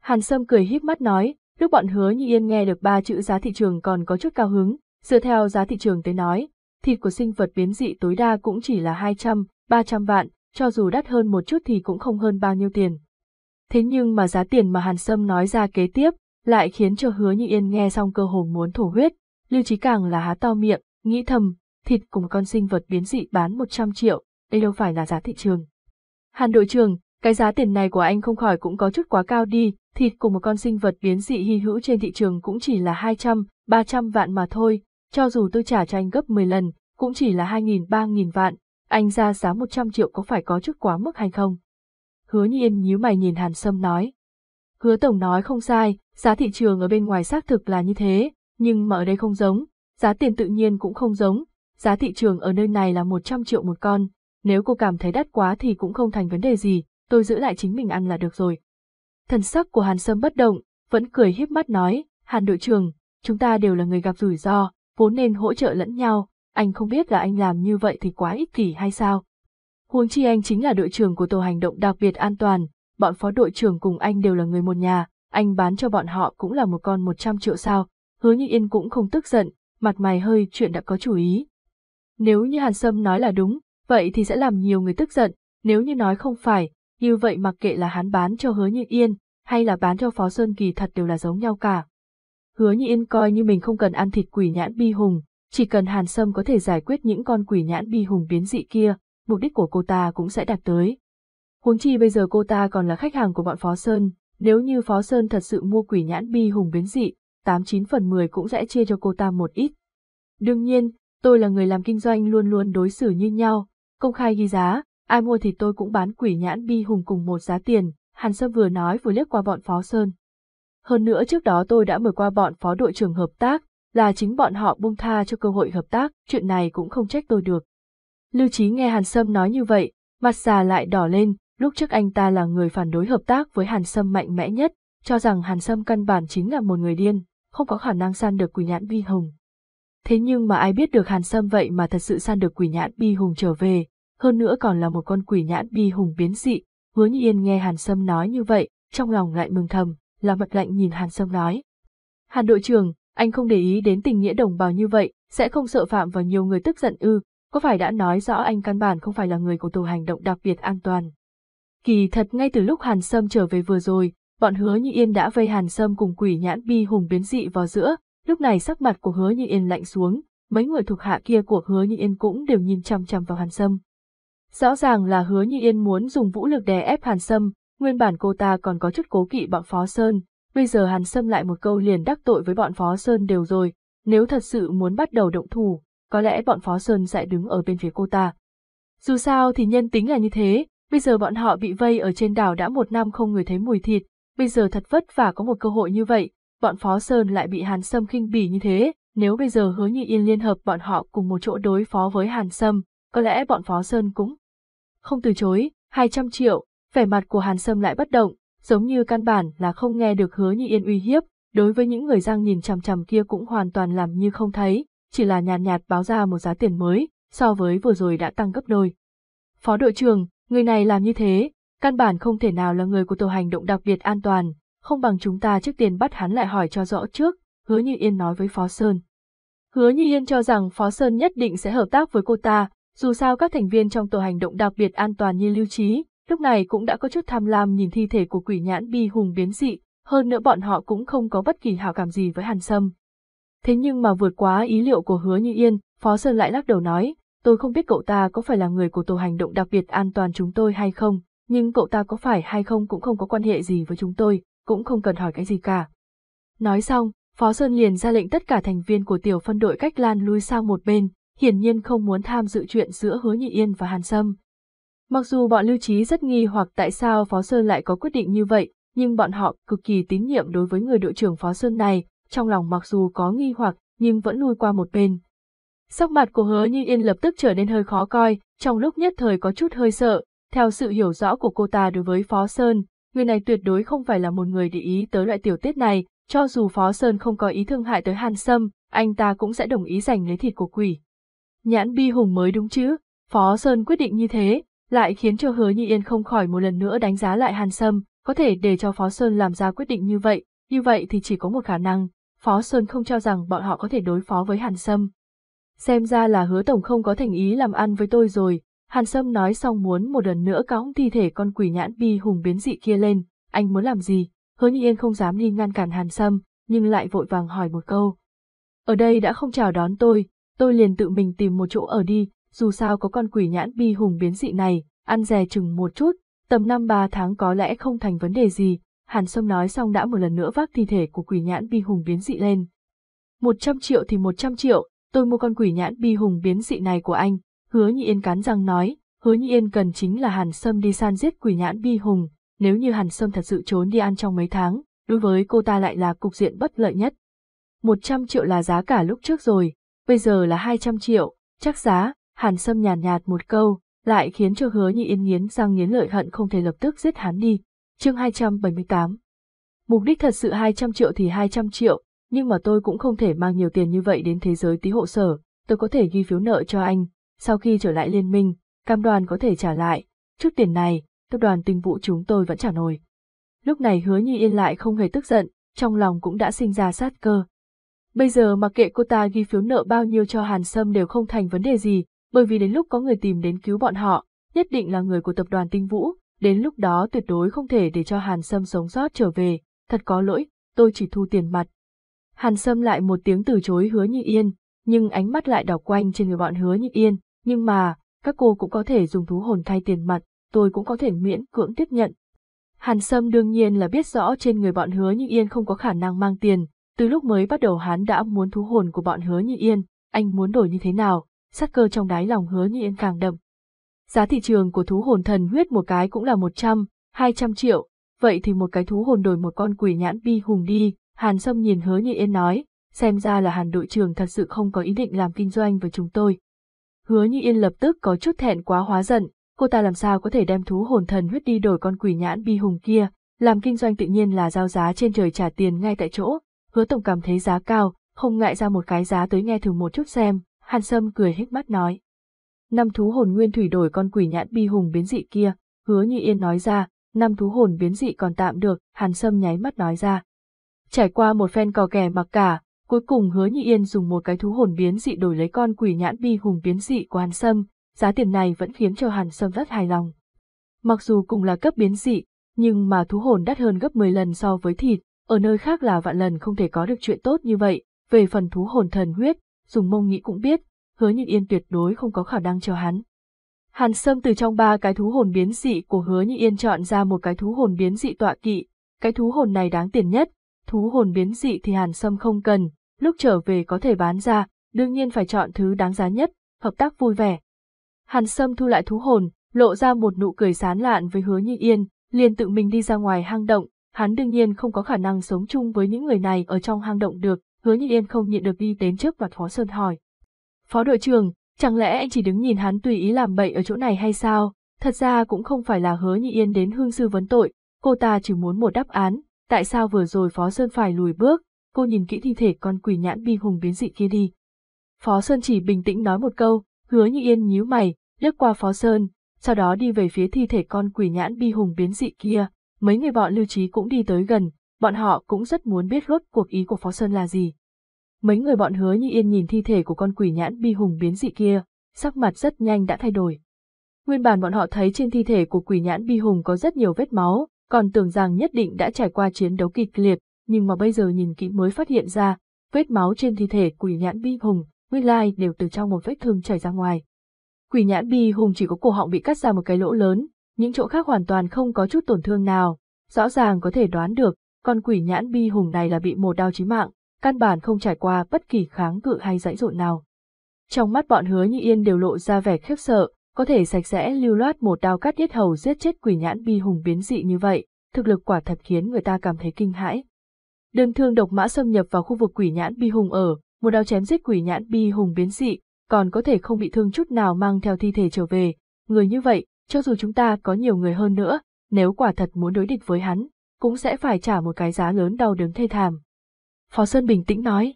[SPEAKER 1] Hàn Sâm cười híp mắt nói, lúc bọn hứa như yên nghe được ba chữ giá thị trường còn có chút cao hứng, dựa theo giá thị trường tới nói, thịt của sinh vật biến dị tối đa cũng chỉ là 200, 300 vạn, cho dù đắt hơn một chút thì cũng không hơn bao nhiêu tiền. Thế nhưng mà giá tiền mà Hàn Sâm nói ra kế tiếp, lại khiến cho hứa như yên nghe xong cơ hồ muốn thổ huyết, lưu trí càng là há to miệng, nghĩ thầm, thịt cùng con sinh vật biến dị bán 100 triệu, đây đâu phải là giá thị trường. Hàn đội trưởng, cái giá tiền này của anh không khỏi cũng có chút quá cao đi, thịt cùng một con sinh vật biến dị hy hữu trên thị trường cũng chỉ là 200, 300 vạn mà thôi, cho dù tôi trả cho anh gấp 10 lần, cũng chỉ là 2.000, 3.000 vạn, anh ra giá 100 triệu có phải có chút quá mức hay không? Hứa nhiên nhíu mày nhìn Hàn Sâm nói. Hứa Tổng nói không sai, giá thị trường ở bên ngoài xác thực là như thế, nhưng mà ở đây không giống, giá tiền tự nhiên cũng không giống, giá thị trường ở nơi này là 100 triệu một con, nếu cô cảm thấy đắt quá thì cũng không thành vấn đề gì, tôi giữ lại chính mình ăn là được rồi. Thần sắc của Hàn Sâm bất động, vẫn cười híp mắt nói, Hàn đội trưởng, chúng ta đều là người gặp rủi ro, vốn nên hỗ trợ lẫn nhau, anh không biết là anh làm như vậy thì quá ích kỷ hay sao. Huống chi anh chính là đội trưởng của tổ hành động đặc biệt an toàn, bọn phó đội trưởng cùng anh đều là người một nhà, anh bán cho bọn họ cũng là một con 100 triệu sao, hứa như yên cũng không tức giận, mặt mày hơi chuyện đã có chủ ý. Nếu như Hàn Sâm nói là đúng, vậy thì sẽ làm nhiều người tức giận, nếu như nói không phải, như vậy mặc kệ là hắn bán cho hứa như yên, hay là bán cho phó Sơn Kỳ thật đều là giống nhau cả. Hứa như yên coi như mình không cần ăn thịt quỷ nhãn bi hùng, chỉ cần Hàn Sâm có thể giải quyết những con quỷ nhãn bi hùng biến dị kia, mục đích của cô ta cũng sẽ đạt tới. Huống chi bây giờ cô ta còn là khách hàng của bọn Phó Sơn, nếu như Phó Sơn thật sự mua quỷ nhãn bi hùng biến dị, 89 phần 10 cũng sẽ chia cho cô ta một ít. Đương nhiên, tôi là người làm kinh doanh luôn luôn đối xử như nhau, công khai ghi giá, ai mua thì tôi cũng bán quỷ nhãn bi hùng cùng một giá tiền, Hàn Sâm vừa nói vừa liếc qua bọn Phó Sơn. Hơn nữa trước đó tôi đã mời qua bọn Phó đội trưởng hợp tác, là chính bọn họ buông tha cho cơ hội hợp tác, chuyện này cũng không trách tôi được. Lưu Chí nghe Hàn Sâm nói như vậy, mặt già lại đỏ lên, lúc trước anh ta là người phản đối hợp tác với Hàn Sâm mạnh mẽ nhất, cho rằng Hàn Sâm căn bản chính là một người điên, không có khả năng san được quỷ nhãn vi hùng. Thế nhưng mà ai biết được Hàn Sâm vậy mà thật sự san được quỷ nhãn bi hùng trở về, hơn nữa còn là một con quỷ nhãn bi hùng biến dị, hứa như yên nghe Hàn Sâm nói như vậy, trong lòng lại mừng thầm, là mặt lạnh nhìn Hàn Sâm nói. Hàn đội trưởng, anh không để ý đến tình nghĩa đồng bào như vậy, sẽ không sợ phạm vào nhiều người tức giận ư, có phải đã nói rõ anh căn bản không phải là người của tổ hành động đặc biệt an toàn. Kỳ thật ngay từ lúc Hàn Sâm trở về vừa rồi, bọn hứa như yên đã vây Hàn Sâm cùng quỷ nhãn bi hùng biến dị vào giữa, lúc này sắc mặt của hứa như yên lạnh xuống, mấy người thuộc hạ kia của hứa như yên cũng đều nhìn chăm chăm vào Hàn Sâm. Rõ ràng là hứa như yên muốn dùng vũ lực đè ép Hàn Sâm, nguyên bản cô ta còn có chút cố kỵ bọn Phó Sơn, bây giờ Hàn Sâm lại một câu liền đắc tội với bọn Phó Sơn đều rồi, nếu thật sự muốn bắt đầu động thủ, có lẽ bọn Phó Sơn sẽ đứng ở bên phía cô ta. Dù sao thì nhân tính là như thế, bây giờ bọn họ bị vây ở trên đảo đã một năm không người thấy mùi thịt, bây giờ thật vất vả có một cơ hội như vậy, bọn Phó Sơn lại bị Hàn Sâm khinh bỉ như thế, nếu bây giờ hứa như yên liên hợp bọn họ cùng một chỗ đối phó với Hàn Sâm, có lẽ bọn Phó Sơn cũng không từ chối, 200 triệu, vẻ mặt của Hàn Sâm lại bất động, giống như căn bản là không nghe được hứa như yên uy hiếp, đối với những người giang nhìn chằm chằm kia cũng hoàn toàn làm như không thấy, chỉ là nhàn nhạt, nhạt báo ra một giá tiền mới, so với vừa rồi đã tăng gấp đôi. Phó đội trưởng, người này làm như thế, căn bản không thể nào là người của tổ hành động đặc biệt an toàn, không bằng chúng ta trước tiên bắt hắn lại hỏi cho rõ trước, hứa như yên nói với Phó Sơn. Hứa như yên cho rằng Phó Sơn nhất định sẽ hợp tác với cô ta, dù sao các thành viên trong tổ hành động đặc biệt an toàn như lưu trí, lúc này cũng đã có chút tham lam nhìn thi thể của quỷ nhãn bi hùng biến dị, hơn nữa bọn họ cũng không có bất kỳ hảo cảm gì với Hàn Sâm. Thế nhưng mà vượt quá ý liệu của hứa như yên, Phó Sơn lại lắc đầu nói, tôi không biết cậu ta có phải là người của tổ hành động đặc biệt an toàn chúng tôi hay không, nhưng cậu ta có phải hay không cũng không có quan hệ gì với chúng tôi, cũng không cần hỏi cái gì cả. Nói xong, Phó Sơn liền ra lệnh tất cả thành viên của tiểu phân đội cách lan lui sang một bên, hiển nhiên không muốn tham dự chuyện giữa Hứa Nhị Yên và Hàn Sâm. Mặc dù bọn lưu trí rất nghi hoặc tại sao Phó Sơn lại có quyết định như vậy, nhưng bọn họ cực kỳ tín nhiệm đối với người đội trưởng Phó Sơn này, trong lòng mặc dù có nghi hoặc nhưng vẫn lui qua một bên. Sắc mặt của hứa như yên lập tức trở nên hơi khó coi, trong lúc nhất thời có chút hơi sợ, theo sự hiểu rõ của cô ta đối với Phó Sơn, người này tuyệt đối không phải là một người để ý tới loại tiểu tiết này, cho dù Phó Sơn không có ý thương hại tới Hàn Sâm, anh ta cũng sẽ đồng ý giành lấy thịt của quỷ. Nhãn bi hùng mới đúng chứ, Phó Sơn quyết định như thế, lại khiến cho hứa Nhi Yên không khỏi một lần nữa đánh giá lại Hàn Sâm, có thể để cho Phó Sơn làm ra quyết định như vậy, như vậy thì chỉ có một khả năng, Phó Sơn không cho rằng bọn họ có thể đối phó với Hàn Sâm. Xem ra là hứa tổng không có thành ý làm ăn với tôi rồi, Hàn Sâm nói xong muốn một lần nữa cõng thi thể con quỷ nhãn bi hùng biến dị kia lên, anh muốn làm gì, hứa Nhi Yên không dám đi ngăn cản Hàn Sâm, nhưng lại vội vàng hỏi một câu. Ở đây đã không chào đón tôi, tôi liền tự mình tìm một chỗ ở đi, dù sao có con quỷ nhãn bi hùng biến dị này, ăn dè chừng một chút, tầm năm ba tháng có lẽ không thành vấn đề gì, Hàn Sâm nói xong đã một lần nữa vác thi thể của quỷ nhãn bi hùng biến dị lên. 100 triệu thì 100 triệu, tôi mua con quỷ nhãn bi hùng biến dị này của anh, hứa như yên cắn răng nói, hứa như yên cần chính là Hàn Sâm đi san giết quỷ nhãn bi hùng, nếu như Hàn Sâm thật sự trốn đi ăn trong mấy tháng, đối với cô ta lại là cục diện bất lợi nhất. 100 triệu là giá cả lúc trước rồi, bây giờ là 200 triệu, chắc giá, Hàn Sâm nhàn nhạt, một câu, lại khiến cho hứa như yên nghiến răng nghiến lợi hận không thể lập tức giết hắn đi. Chương 278 Mục đích thật sự 200 triệu thì 200 triệu, nhưng mà tôi cũng không thể mang nhiều tiền như vậy đến thế giới tí hộ sở, tôi có thể ghi phiếu nợ cho anh, sau khi trở lại liên minh, cam đoàn có thể trả lại, chút tiền này, tập đoàn tình vụ chúng tôi vẫn trả nổi. Lúc này hứa như yên lại không hề tức giận, trong lòng cũng đã sinh ra sát cơ. Bây giờ mặc kệ cô ta ghi phiếu nợ bao nhiêu cho Hàn Sâm đều không thành vấn đề gì, bởi vì đến lúc có người tìm đến cứu bọn họ, nhất định là người của tập đoàn Tinh Vũ, đến lúc đó tuyệt đối không thể để cho Hàn Sâm sống sót trở về, thật có lỗi, tôi chỉ thu tiền mặt. Hàn Sâm lại một tiếng từ chối hứa như yên, nhưng ánh mắt lại đảo quanh trên người bọn hứa như yên, nhưng mà, các cô cũng có thể dùng thú hồn thay tiền mặt, tôi cũng có thể miễn cưỡng tiếp nhận. Hàn Sâm đương nhiên là biết rõ trên người bọn hứa như yên không có khả năng mang tiền, từ lúc mới bắt đầu hắn đã muốn thú hồn của bọn hứa như yên, anh muốn đổi như thế nào, sắc cơ trong đáy lòng hứa nhiên càng đậm. Giá thị trường của thú hồn thần huyết một cái cũng là 100, 200 triệu, vậy thì một cái thú hồn đổi một con quỷ nhãn bi hùng đi, Hàn Sâm nhìn hứa như yên nói, xem ra là Hàn đội trưởng thật sự không có ý định làm kinh doanh với chúng tôi. Hứa như yên lập tức có chút thẹn quá hóa giận, cô ta làm sao có thể đem thú hồn thần huyết đi đổi con quỷ nhãn bi hùng kia, làm kinh doanh tự nhiên là giao giá trên trời trả tiền ngay tại chỗ, hứa tổng cảm thấy giá cao, không ngại ra một cái giá tới nghe thử một chút xem, Hàn Sâm cười hích mắt nói. Năm thú hồn nguyên thủy đổi con quỷ nhãn bi hùng biến dị kia, hứa như yên nói ra, năm thú hồn biến dị còn tạm được, Hàn Sâm nháy mắt nói ra. Trải qua một phen cò kè mặc cả, cuối cùng hứa như yên dùng một cái thú hồn biến dị đổi lấy con quỷ nhãn bi hùng biến dị của Hàn Sâm, giá tiền này vẫn khiến cho Hàn Sâm rất hài lòng. Mặc dù cùng là cấp biến dị, nhưng mà thú hồn đắt hơn gấp 10 lần so với thịt, ở nơi khác là vạn lần không thể có được chuyện tốt như vậy, về phần thú hồn thần huyết, dùng mông nghĩ cũng biết, hứa nhìn yên tuyệt đối không có khả năng cho hắn. Hàn Sâm từ trong ba cái thú hồn biến dị của hứa như yên chọn ra một cái thú hồn biến dị tọa kỵ, cái thú hồn này đáng tiền nhất, thú hồn biến dị thì Hàn Sâm không cần, lúc trở về có thể bán ra, đương nhiên phải chọn thứ đáng giá nhất, hợp tác vui vẻ. Hàn Sâm thu lại thú hồn, lộ ra một nụ cười sán lạn với hứa như yên, liền tự mình đi ra ngoài hang động, hắn đương nhiên không có khả năng sống chung với những người này ở trong hang động được, hứa nhị yên không nhịn được đi đến trước mặt Phó Sơn hỏi. Phó đội trưởng, chẳng lẽ anh chỉ đứng nhìn hắn tùy ý làm bậy ở chỗ này hay sao? Thật ra cũng không phải là hứa nhị yên đến hương sư vấn tội, cô ta chỉ muốn một đáp án, tại sao vừa rồi Phó Sơn phải lùi bước, cô nhìn kỹ thi thể con quỷ nhãn bi hùng biến dị kia đi. Phó Sơn chỉ bình tĩnh nói một câu, hứa nhị yên nhíu mày, lướt qua Phó Sơn, sau đó đi về phía thi thể con quỷ nhãn bi hùng biến dị kia, mấy người bọn lưu trí cũng đi tới gần, bọn họ cũng rất muốn biết rốt cuộc ý của Phó Sơn là gì. Mấy người bọn hứa như yên nhìn thi thể của con quỷ nhãn bi hùng biến dị kia, sắc mặt rất nhanh đã thay đổi. Nguyên bản bọn họ thấy trên thi thể của quỷ nhãn bi hùng có rất nhiều vết máu, còn tưởng rằng nhất định đã trải qua chiến đấu kịch liệt, nhưng mà bây giờ nhìn kỹ mới phát hiện ra, vết máu trên thi thể quỷ nhãn bi hùng, nguyên lai đều từ trong một vết thương chảy ra ngoài. Quỷ nhãn bi hùng chỉ có cổ họng bị cắt ra một cái lỗ lớn, những chỗ khác hoàn toàn không có chút tổn thương nào, rõ ràng có thể đoán được con quỷ nhãn bi hùng này là bị một đao chí mạng, căn bản không trải qua bất kỳ kháng cự hay dãy dội nào. Trong mắt bọn hứa như yên đều lộ ra vẻ khiếp sợ, có thể sạch sẽ lưu loát một đao cắt yết hầu giết chết quỷ nhãn bi hùng biến dị như vậy, thực lực quả thật khiến người ta cảm thấy kinh hãi. Đơn thương độc mã xâm nhập vào khu vực quỷ nhãn bi hùng ở, một đao chém giết quỷ nhãn bi hùng biến dị, còn có thể không bị thương chút nào mang theo thi thể trở về. Người như vậy, cho dù chúng ta có nhiều người hơn nữa, nếu quả thật muốn đối địch với hắn, cũng sẽ phải trả một cái giá lớn đau đớn thê thảm. Phó Sơn bình tĩnh nói.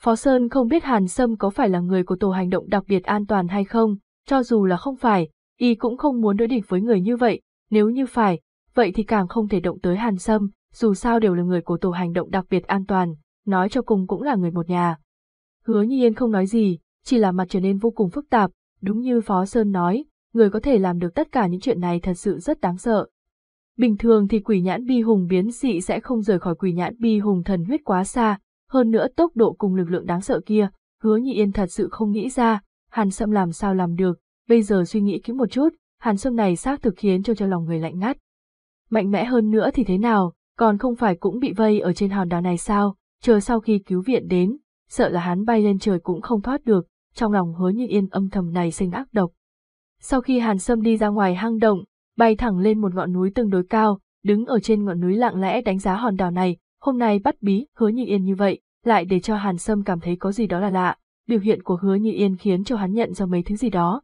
[SPEAKER 1] Phó Sơn không biết Hàn Sâm có phải là người của tổ hành động đặc biệt an toàn hay không, cho dù là không phải, y cũng không muốn đối địch với người như vậy, nếu như phải, vậy thì càng không thể động tới Hàn Sâm, dù sao đều là người của tổ hành động đặc biệt an toàn, nói cho cùng cũng là người một nhà. Hứa nhiên không nói gì, chỉ là mặt trở nên vô cùng phức tạp, đúng như Phó Sơn nói, người có thể làm được tất cả những chuyện này thật sự rất đáng sợ, Bình thường thì quỷ nhãn bi hùng biến dị sẽ không rời khỏi quỷ nhãn bi hùng thần huyết quá xa, hơn nữa tốc độ cùng lực lượng đáng sợ kia, hứa nhị yên thật sự không nghĩ ra, hàn sâm làm sao làm được, bây giờ suy nghĩ kỹ một chút, hàn sâm này xác thực khiến cho cho lòng người lạnh ngắt. Mạnh mẽ hơn nữa thì thế nào, còn không phải cũng bị vây ở trên hòn đảo này sao, chờ sau khi cứu viện đến, sợ là hắn bay lên trời cũng không thoát được, trong lòng hứa nhị yên âm thầm này sinh ác độc. Sau khi hàn sâm đi ra ngoài hang động, bay thẳng lên một ngọn núi tương đối cao, đứng ở trên ngọn núi lặng lẽ đánh giá hòn đảo này, hôm nay bắt bí hứa nhị yên như vậy, lại để cho Hàn Sâm cảm thấy có gì đó là lạ, biểu hiện của hứa Nhị yên khiến cho hắn nhận ra mấy thứ gì đó.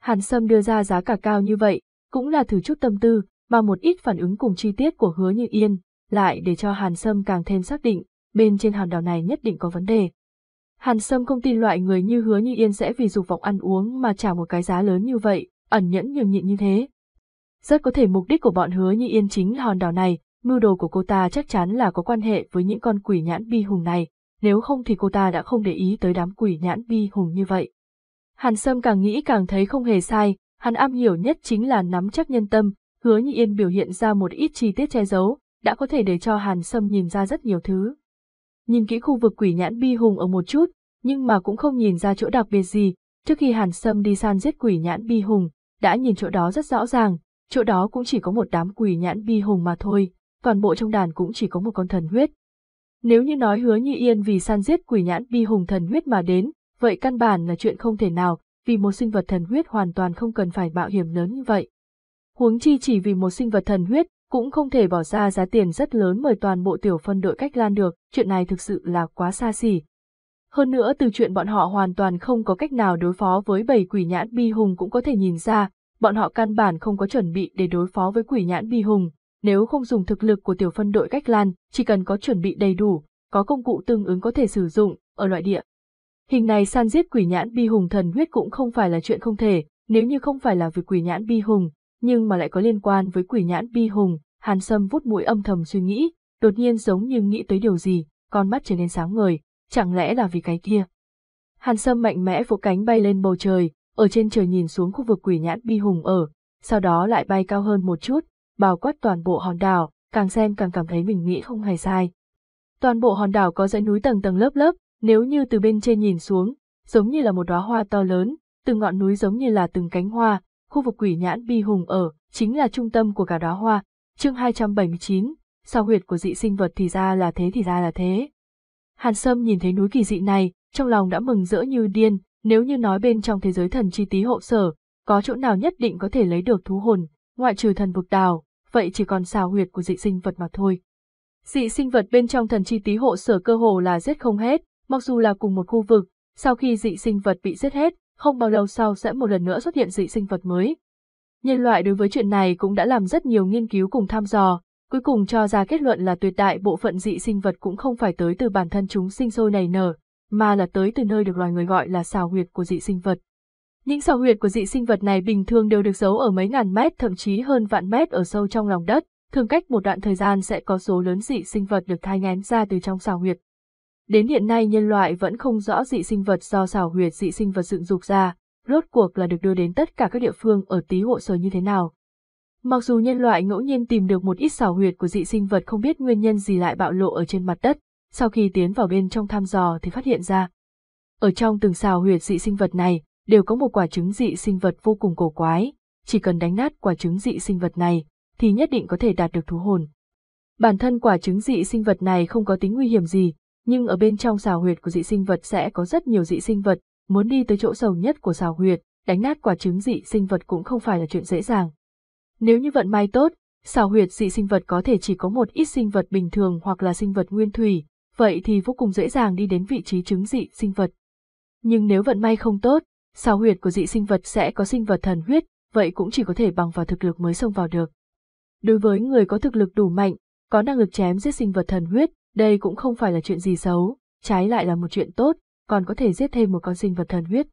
[SPEAKER 1] Hàn Sâm đưa ra giá cả cao như vậy, cũng là thử chút tâm tư, mà một ít phản ứng cùng chi tiết của hứa Nhị yên, lại để cho Hàn Sâm càng thêm xác định, bên trên hòn đảo này nhất định có vấn đề. Hàn Sâm không tin loại người như hứa như yên sẽ vì dục vọng ăn uống mà trả một cái giá lớn như vậy, ẩn nhẫn nhường nhịn như thế. Rất có thể mục đích của bọn hứa Nhi Yên chính là hòn đảo này, mưu đồ của cô ta chắc chắn là có quan hệ với những con quỷ nhãn bi hùng này, nếu không thì cô ta đã không để ý tới đám quỷ nhãn bi hùng như vậy. Hàn Sâm càng nghĩ càng thấy không hề sai, hắn am hiểu nhất chính là nắm chắc nhân tâm, hứa Nhi Yên biểu hiện ra một ít chi tiết che giấu, đã có thể để cho Hàn Sâm nhìn ra rất nhiều thứ. Nhìn kỹ khu vực quỷ nhãn bi hùng ở một chút, nhưng mà cũng không nhìn ra chỗ đặc biệt gì, trước khi Hàn Sâm đi săn giết quỷ nhãn bi hùng, đã nhìn chỗ đó rất rõ ràng, chỗ đó cũng chỉ có một đám quỷ nhãn bi hùng mà thôi, toàn bộ trong đàn cũng chỉ có một con thần huyết. Nếu như nói hứa như yên vì săn giết quỷ nhãn bi hùng thần huyết mà đến, vậy căn bản là chuyện không thể nào, vì một sinh vật thần huyết hoàn toàn không cần phải bạo hiểm lớn như vậy. Huống chi chỉ vì một sinh vật thần huyết, cũng không thể bỏ ra giá tiền rất lớn mời toàn bộ tiểu phân đội cách lan được, chuyện này thực sự là quá xa xỉ. Hơn nữa từ chuyện bọn họ hoàn toàn không có cách nào đối phó với bảy quỷ nhãn bi hùng cũng có thể nhìn ra, bọn họ căn bản không có chuẩn bị để đối phó với quỷ nhãn bi hùng, nếu không dùng thực lực của tiểu phân đội cách lan, chỉ cần có chuẩn bị đầy đủ, có công cụ tương ứng có thể sử dụng, ở loại địa. Hình này san giết quỷ nhãn bi hùng thần huyết cũng không phải là chuyện không thể, nếu như không phải là vì quỷ nhãn bi hùng, nhưng mà lại có liên quan với quỷ nhãn bi hùng, hàn sâm vút mũi âm thầm suy nghĩ, đột nhiên giống như nghĩ tới điều gì, con mắt trở nên sáng ngời, chẳng lẽ là vì cái kia. Hàn sâm mạnh mẽ vỗ cánh bay lên bầu trời, ở trên trời nhìn xuống khu vực quỷ nhãn bi hùng ở, sau đó lại bay cao hơn một chút, bao quát toàn bộ hòn đảo, càng xem càng cảm thấy mình nghĩ không hề sai. Toàn bộ hòn đảo có dãy núi tầng tầng lớp lớp, nếu như từ bên trên nhìn xuống, giống như là một đóa hoa to lớn, từng ngọn núi giống như là từng cánh hoa, khu vực quỷ nhãn bi hùng ở, chính là trung tâm của cả đóa hoa. Chương 279, sao huyệt của dị sinh vật thì ra là thế thì ra là thế. Hàn Sâm nhìn thấy núi kỳ dị này, trong lòng đã mừng rỡ như điên, nếu như nói bên trong thế giới thần chi tí hộ sở, có chỗ nào nhất định có thể lấy được thú hồn, ngoại trừ thần vực đào, vậy chỉ còn xào huyệt của dị sinh vật mà thôi. Dị sinh vật bên trong thần chi tí hộ sở cơ hồ là giết không hết, mặc dù là cùng một khu vực, sau khi dị sinh vật bị giết hết, không bao lâu sau sẽ một lần nữa xuất hiện dị sinh vật mới. Nhân loại đối với chuyện này cũng đã làm rất nhiều nghiên cứu cùng tham dò, cuối cùng cho ra kết luận là tuyệt đại bộ phận dị sinh vật cũng không phải tới từ bản thân chúng sinh sôi nảy nở, mà là tới từ nơi được loài người gọi là xào huyệt của dị sinh vật. Những xào huyệt của dị sinh vật này bình thường đều được giấu ở mấy ngàn mét thậm chí hơn vạn mét ở sâu trong lòng đất, thường cách một đoạn thời gian sẽ có số lớn dị sinh vật được thai ngén ra từ trong xào huyệt. Đến hiện nay nhân loại vẫn không rõ dị sinh vật do xào huyệt dị sinh vật dựng dục ra, rốt cuộc là được đưa đến tất cả các địa phương ở tí hộ sở như thế nào. Mặc dù nhân loại ngẫu nhiên tìm được một ít xào huyệt của dị sinh vật không biết nguyên nhân gì lại bạo lộ ở trên mặt đất, sau khi tiến vào bên trong thăm dò thì phát hiện ra. Ở trong từng xào huyệt dị sinh vật này, đều có một quả trứng dị sinh vật vô cùng cổ quái, chỉ cần đánh nát quả trứng dị sinh vật này, thì nhất định có thể đạt được thú hồn. Bản thân quả trứng dị sinh vật này không có tính nguy hiểm gì, nhưng ở bên trong xào huyệt của dị sinh vật sẽ có rất nhiều dị sinh vật, muốn đi tới chỗ sâu nhất của xào huyệt, đánh nát quả trứng dị sinh vật cũng không phải là chuyện dễ dàng. Nếu như vận may tốt, xào huyệt dị sinh vật có thể chỉ có một ít sinh vật bình thường hoặc là sinh vật nguyên thủy, vậy thì vô cùng dễ dàng đi đến vị trí chứng dị sinh vật. Nhưng nếu vận may không tốt, sao huyệt của dị sinh vật sẽ có sinh vật thần huyết, vậy cũng chỉ có thể bằng vào thực lực mới xông vào được. Đối với người có thực lực đủ mạnh, có năng lực chém giết sinh vật thần huyết, đây cũng không phải là chuyện gì xấu, trái lại là một chuyện tốt, còn có thể giết thêm một con sinh vật thần huyết.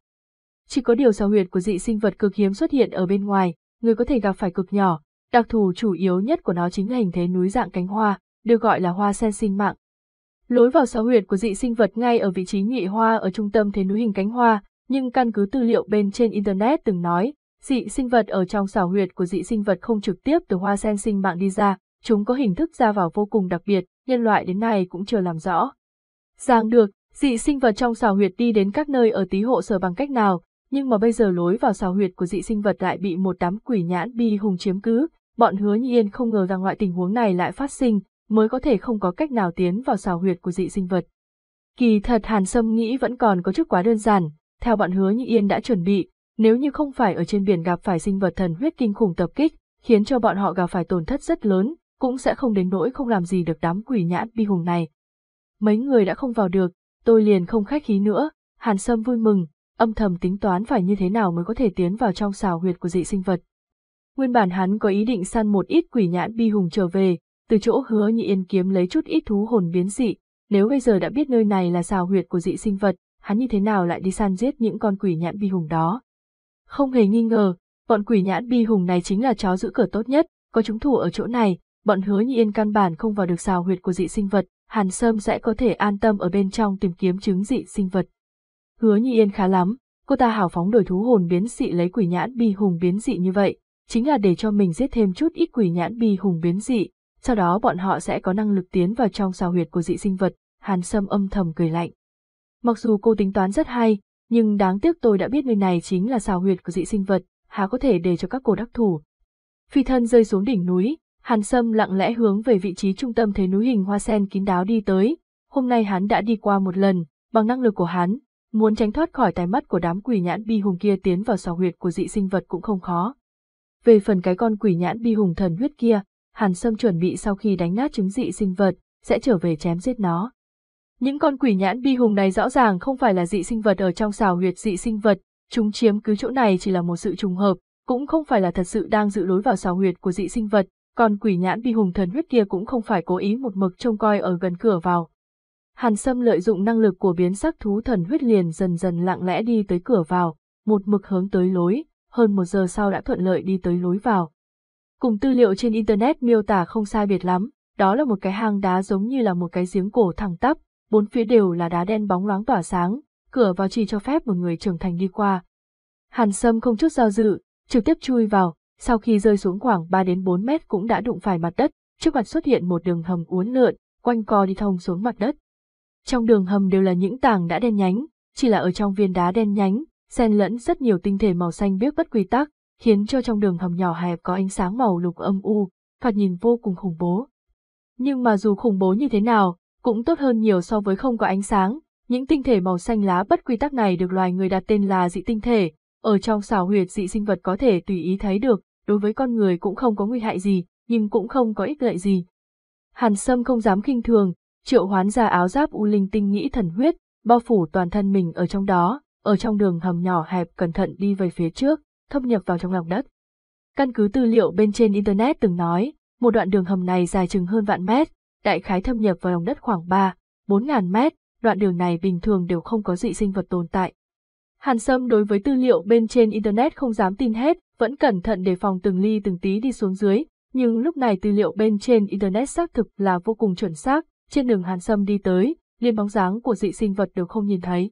[SPEAKER 1] Chỉ có điều sao huyệt của dị sinh vật cực hiếm xuất hiện ở bên ngoài, người có thể gặp phải cực nhỏ, đặc thù chủ yếu nhất của nó chính là hình thế núi dạng cánh hoa, được gọi là hoa sen sinh mạng, Lối vào xào huyệt của dị sinh vật ngay ở vị trí nhị hoa ở trung tâm thế núi hình cánh hoa, nhưng căn cứ tư liệu bên trên Internet từng nói, dị sinh vật ở trong xào huyệt của dị sinh vật không trực tiếp từ hoa sen sinh mạng đi ra, chúng có hình thức ra vào vô cùng đặc biệt, nhân loại đến nay cũng chưa làm rõ. Giang được, dị sinh vật trong xào huyệt đi đến các nơi ở tí hộ sở bằng cách nào, nhưng mà bây giờ lối vào xào huyệt của dị sinh vật lại bị một đám quỷ nhãn bi hùng chiếm cứ, bọn hứa nhiên không ngờ rằng loại tình huống này lại phát sinh, mới có thể không có cách nào tiến vào xào huyệt của dị sinh vật. Kỳ thật Hàn Sâm nghĩ vẫn còn có chút quá đơn giản, theo bọn hứa như yên đã chuẩn bị, nếu như không phải ở trên biển gặp phải sinh vật thần huyết kinh khủng tập kích, khiến cho bọn họ gặp phải tổn thất rất lớn, cũng sẽ không đến nỗi không làm gì được đám quỷ nhãn bi hùng này. Mấy người đã không vào được, tôi liền không khách khí nữa, Hàn Sâm vui mừng, âm thầm tính toán phải như thế nào mới có thể tiến vào trong xào huyệt của dị sinh vật. Nguyên bản hắn có ý định săn một ít quỷ nhãn bi hùng trở về, từ chỗ hứa nhị yên kiếm lấy chút ít thú hồn biến dị, nếu bây giờ đã biết nơi này là xào huyệt của dị sinh vật, hắn như thế nào lại đi săn giết những con quỷ nhãn bi hùng đó. Không hề nghi ngờ, bọn quỷ nhãn bi hùng này chính là chó giữ cửa tốt nhất, có chúng thủ ở chỗ này, bọn hứa nhị yên căn bản không vào được xào huyệt của dị sinh vật, Hàn Sâm sẽ có thể an tâm ở bên trong tìm kiếm chứng dị sinh vật. Hứa nhị Yên khá lắm, cô ta hào phóng đổi thú hồn biến dị lấy quỷ nhãn bi hùng biến dị như vậy, chính là để cho mình giết thêm chút ít quỷ nhãn bi hùng biến dị, sau đó bọn họ sẽ có năng lực tiến vào trong sao huyệt của dị sinh vật, Hàn Sâm âm thầm cười lạnh. Mặc dù cô tính toán rất hay, nhưng đáng tiếc tôi đã biết nơi này chính là sao huyệt của dị sinh vật, há có thể để cho các cô đắc thủ. Phi thân rơi xuống đỉnh núi, Hàn Sâm lặng lẽ hướng về vị trí trung tâm thế núi hình hoa sen kín đáo đi tới, hôm nay hắn đã đi qua một lần, bằng năng lực của hắn, muốn tránh thoát khỏi tai mắt của đám quỷ nhãn bi hùng kia tiến vào sào huyệt của dị sinh vật cũng không khó. Về phần cái con quỷ nhãn bi hùng thần huyết kia, Hàn Sâm chuẩn bị sau khi đánh nát trứng dị sinh vật, sẽ trở về chém giết nó. Những con quỷ nhãn bi hùng này rõ ràng không phải là dị sinh vật ở trong xào huyệt dị sinh vật, chúng chiếm cứ chỗ này chỉ là một sự trùng hợp, cũng không phải là thật sự đang dự lối vào xào huyệt của dị sinh vật, còn quỷ nhãn bi hùng thần huyết kia cũng không phải cố ý một mực trông coi ở gần cửa vào. Hàn Sâm lợi dụng năng lực của biến sắc thú thần huyết liền dần dần lặng lẽ đi tới cửa vào, một mực hướng tới lối, hơn một giờ sau đã thuận lợi đi tới lối vào. Cùng tư liệu trên Internet miêu tả không sai biệt lắm, đó là một cái hang đá giống như là một cái giếng cổ thẳng tắp, bốn phía đều là đá đen bóng loáng tỏa sáng, cửa vào chỉ cho phép một người trưởng thành đi qua. Hàn Sâm không chút do dự, trực tiếp chui vào, sau khi rơi xuống khoảng ba đến bốn mét cũng đã đụng phải mặt đất, trước mặt xuất hiện một đường hầm uốn lượn, quanh co đi thông xuống mặt đất. Trong đường hầm đều là những tảng đã đen nhánh, chỉ là ở trong viên đá đen nhánh, xen lẫn rất nhiều tinh thể màu xanh biếc bất quy tắc, khiến cho trong đường hầm nhỏ hẹp có ánh sáng màu lục âm u, thoạt nhìn vô cùng khủng bố. Nhưng mà dù khủng bố như thế nào, cũng tốt hơn nhiều so với không có ánh sáng, những tinh thể màu xanh lá bất quy tắc này được loài người đặt tên là dị tinh thể, ở trong xảo huyệt dị sinh vật có thể tùy ý thấy được, đối với con người cũng không có nguy hại gì, nhưng cũng không có ích lợi gì. Hàn Sâm không dám khinh thường, triệu hoán ra áo giáp u linh tinh nghĩ thần huyết, bao phủ toàn thân mình ở trong đó, ở trong đường hầm nhỏ hẹp cẩn thận đi về phía trước, thâm nhập vào trong lòng đất. Căn cứ tư liệu bên trên Internet từng nói, một đoạn đường hầm này dài chừng hơn vạn mét, đại khái thâm nhập vào lòng đất khoảng 3, 4 ngàn mét, đoạn đường này bình thường đều không có dị sinh vật tồn tại. Hàn Sâm đối với tư liệu bên trên Internet không dám tin hết, vẫn cẩn thận đề phòng từng ly từng tí đi xuống dưới, nhưng lúc này tư liệu bên trên Internet xác thực là vô cùng chuẩn xác, trên đường Hàn Sâm đi tới, liên bóng dáng của dị sinh vật đều không nhìn thấy.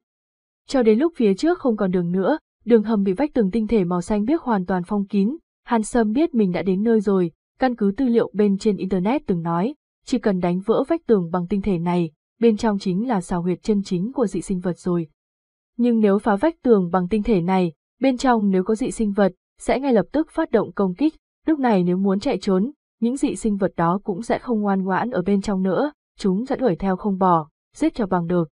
[SPEAKER 1] Cho đến lúc phía trước không còn đường nữa, đường hầm bị vách tường tinh thể màu xanh biếc hoàn toàn phong kín, Hàn Sâm biết mình đã đến nơi rồi, căn cứ tư liệu bên trên Internet từng nói, chỉ cần đánh vỡ vách tường bằng tinh thể này, bên trong chính là xào huyệt chân chính của dị sinh vật rồi. Nhưng nếu phá vách tường bằng tinh thể này, bên trong nếu có dị sinh vật, sẽ ngay lập tức phát động công kích, lúc này nếu muốn chạy trốn, những dị sinh vật đó cũng sẽ không ngoan ngoãn ở bên trong nữa, chúng sẽ đuổi theo không bỏ, giết cho bằng được.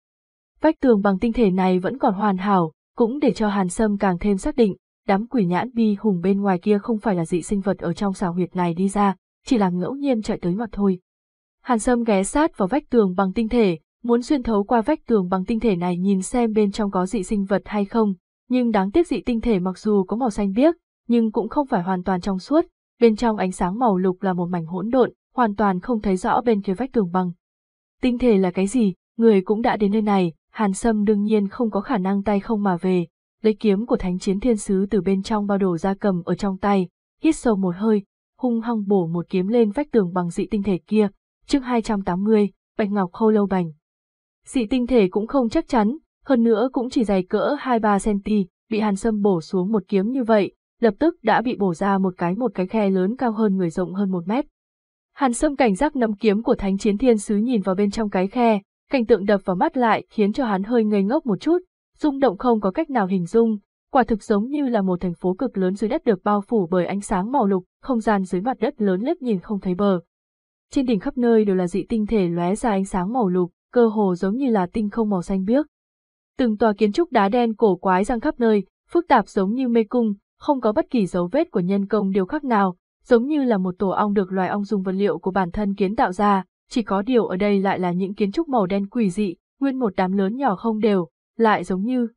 [SPEAKER 1] Vách tường bằng tinh thể này vẫn còn hoàn hảo, cũng để cho Hàn Sâm càng thêm xác định, đám quỷ nhãn bi hùng bên ngoài kia không phải là dị sinh vật ở trong xào huyệt này đi ra, chỉ là ngẫu nhiên chạy tới mặt thôi. Hàn Sâm ghé sát vào vách tường bằng tinh thể, muốn xuyên thấu qua vách tường bằng tinh thể này nhìn xem bên trong có dị sinh vật hay không, nhưng đáng tiếc dị tinh thể mặc dù có màu xanh biếc, nhưng cũng không phải hoàn toàn trong suốt, bên trong ánh sáng màu lục là một mảnh hỗn độn, hoàn toàn không thấy rõ bên phía vách tường bằng. Tinh thể là cái gì, người cũng đã đến nơi này, Hàn Sâm đương nhiên không có khả năng tay không mà về, lấy kiếm của thánh chiến thiên sứ từ bên trong bao đồ ra cầm ở trong tay, hít sâu một hơi, hung hăng bổ một kiếm lên vách tường bằng dị tinh thể kia, chương 280, Bạch Ngọc Khâu Lâu Bành. Dị tinh thể cũng không chắc chắn, hơn nữa cũng chỉ dày cỡ 2-3cm, bị Hàn Sâm bổ xuống một kiếm như vậy, lập tức đã bị bổ ra một cái một cái khe lớn cao hơn người rộng hơn một mét. Hàn Sâm cảnh giác nắm kiếm của thánh chiến thiên sứ nhìn vào bên trong cái khe, cảnh tượng đập vào mắt lại khiến cho hắn hơi ngây ngốc một chút, rung động không có cách nào hình dung, quả thực giống như là một thành phố cực lớn dưới đất được bao phủ bởi ánh sáng màu lục, không gian dưới mặt đất lớn lấp nhìn không thấy bờ. Trên đỉnh khắp nơi đều là dị tinh thể lóe ra ánh sáng màu lục, cơ hồ giống như là tinh không màu xanh biếc. Từng tòa kiến trúc đá đen cổ quái răng khắp nơi, phức tạp giống như mê cung, không có bất kỳ dấu vết của nhân công điều khắc nào, giống như là một tổ ong được loài ong dùng vật liệu của bản thân kiến tạo ra, chỉ có điều ở đây lại là những kiến trúc màu đen quỷ dị, nguyên một đám lớn nhỏ không đều, lại giống như.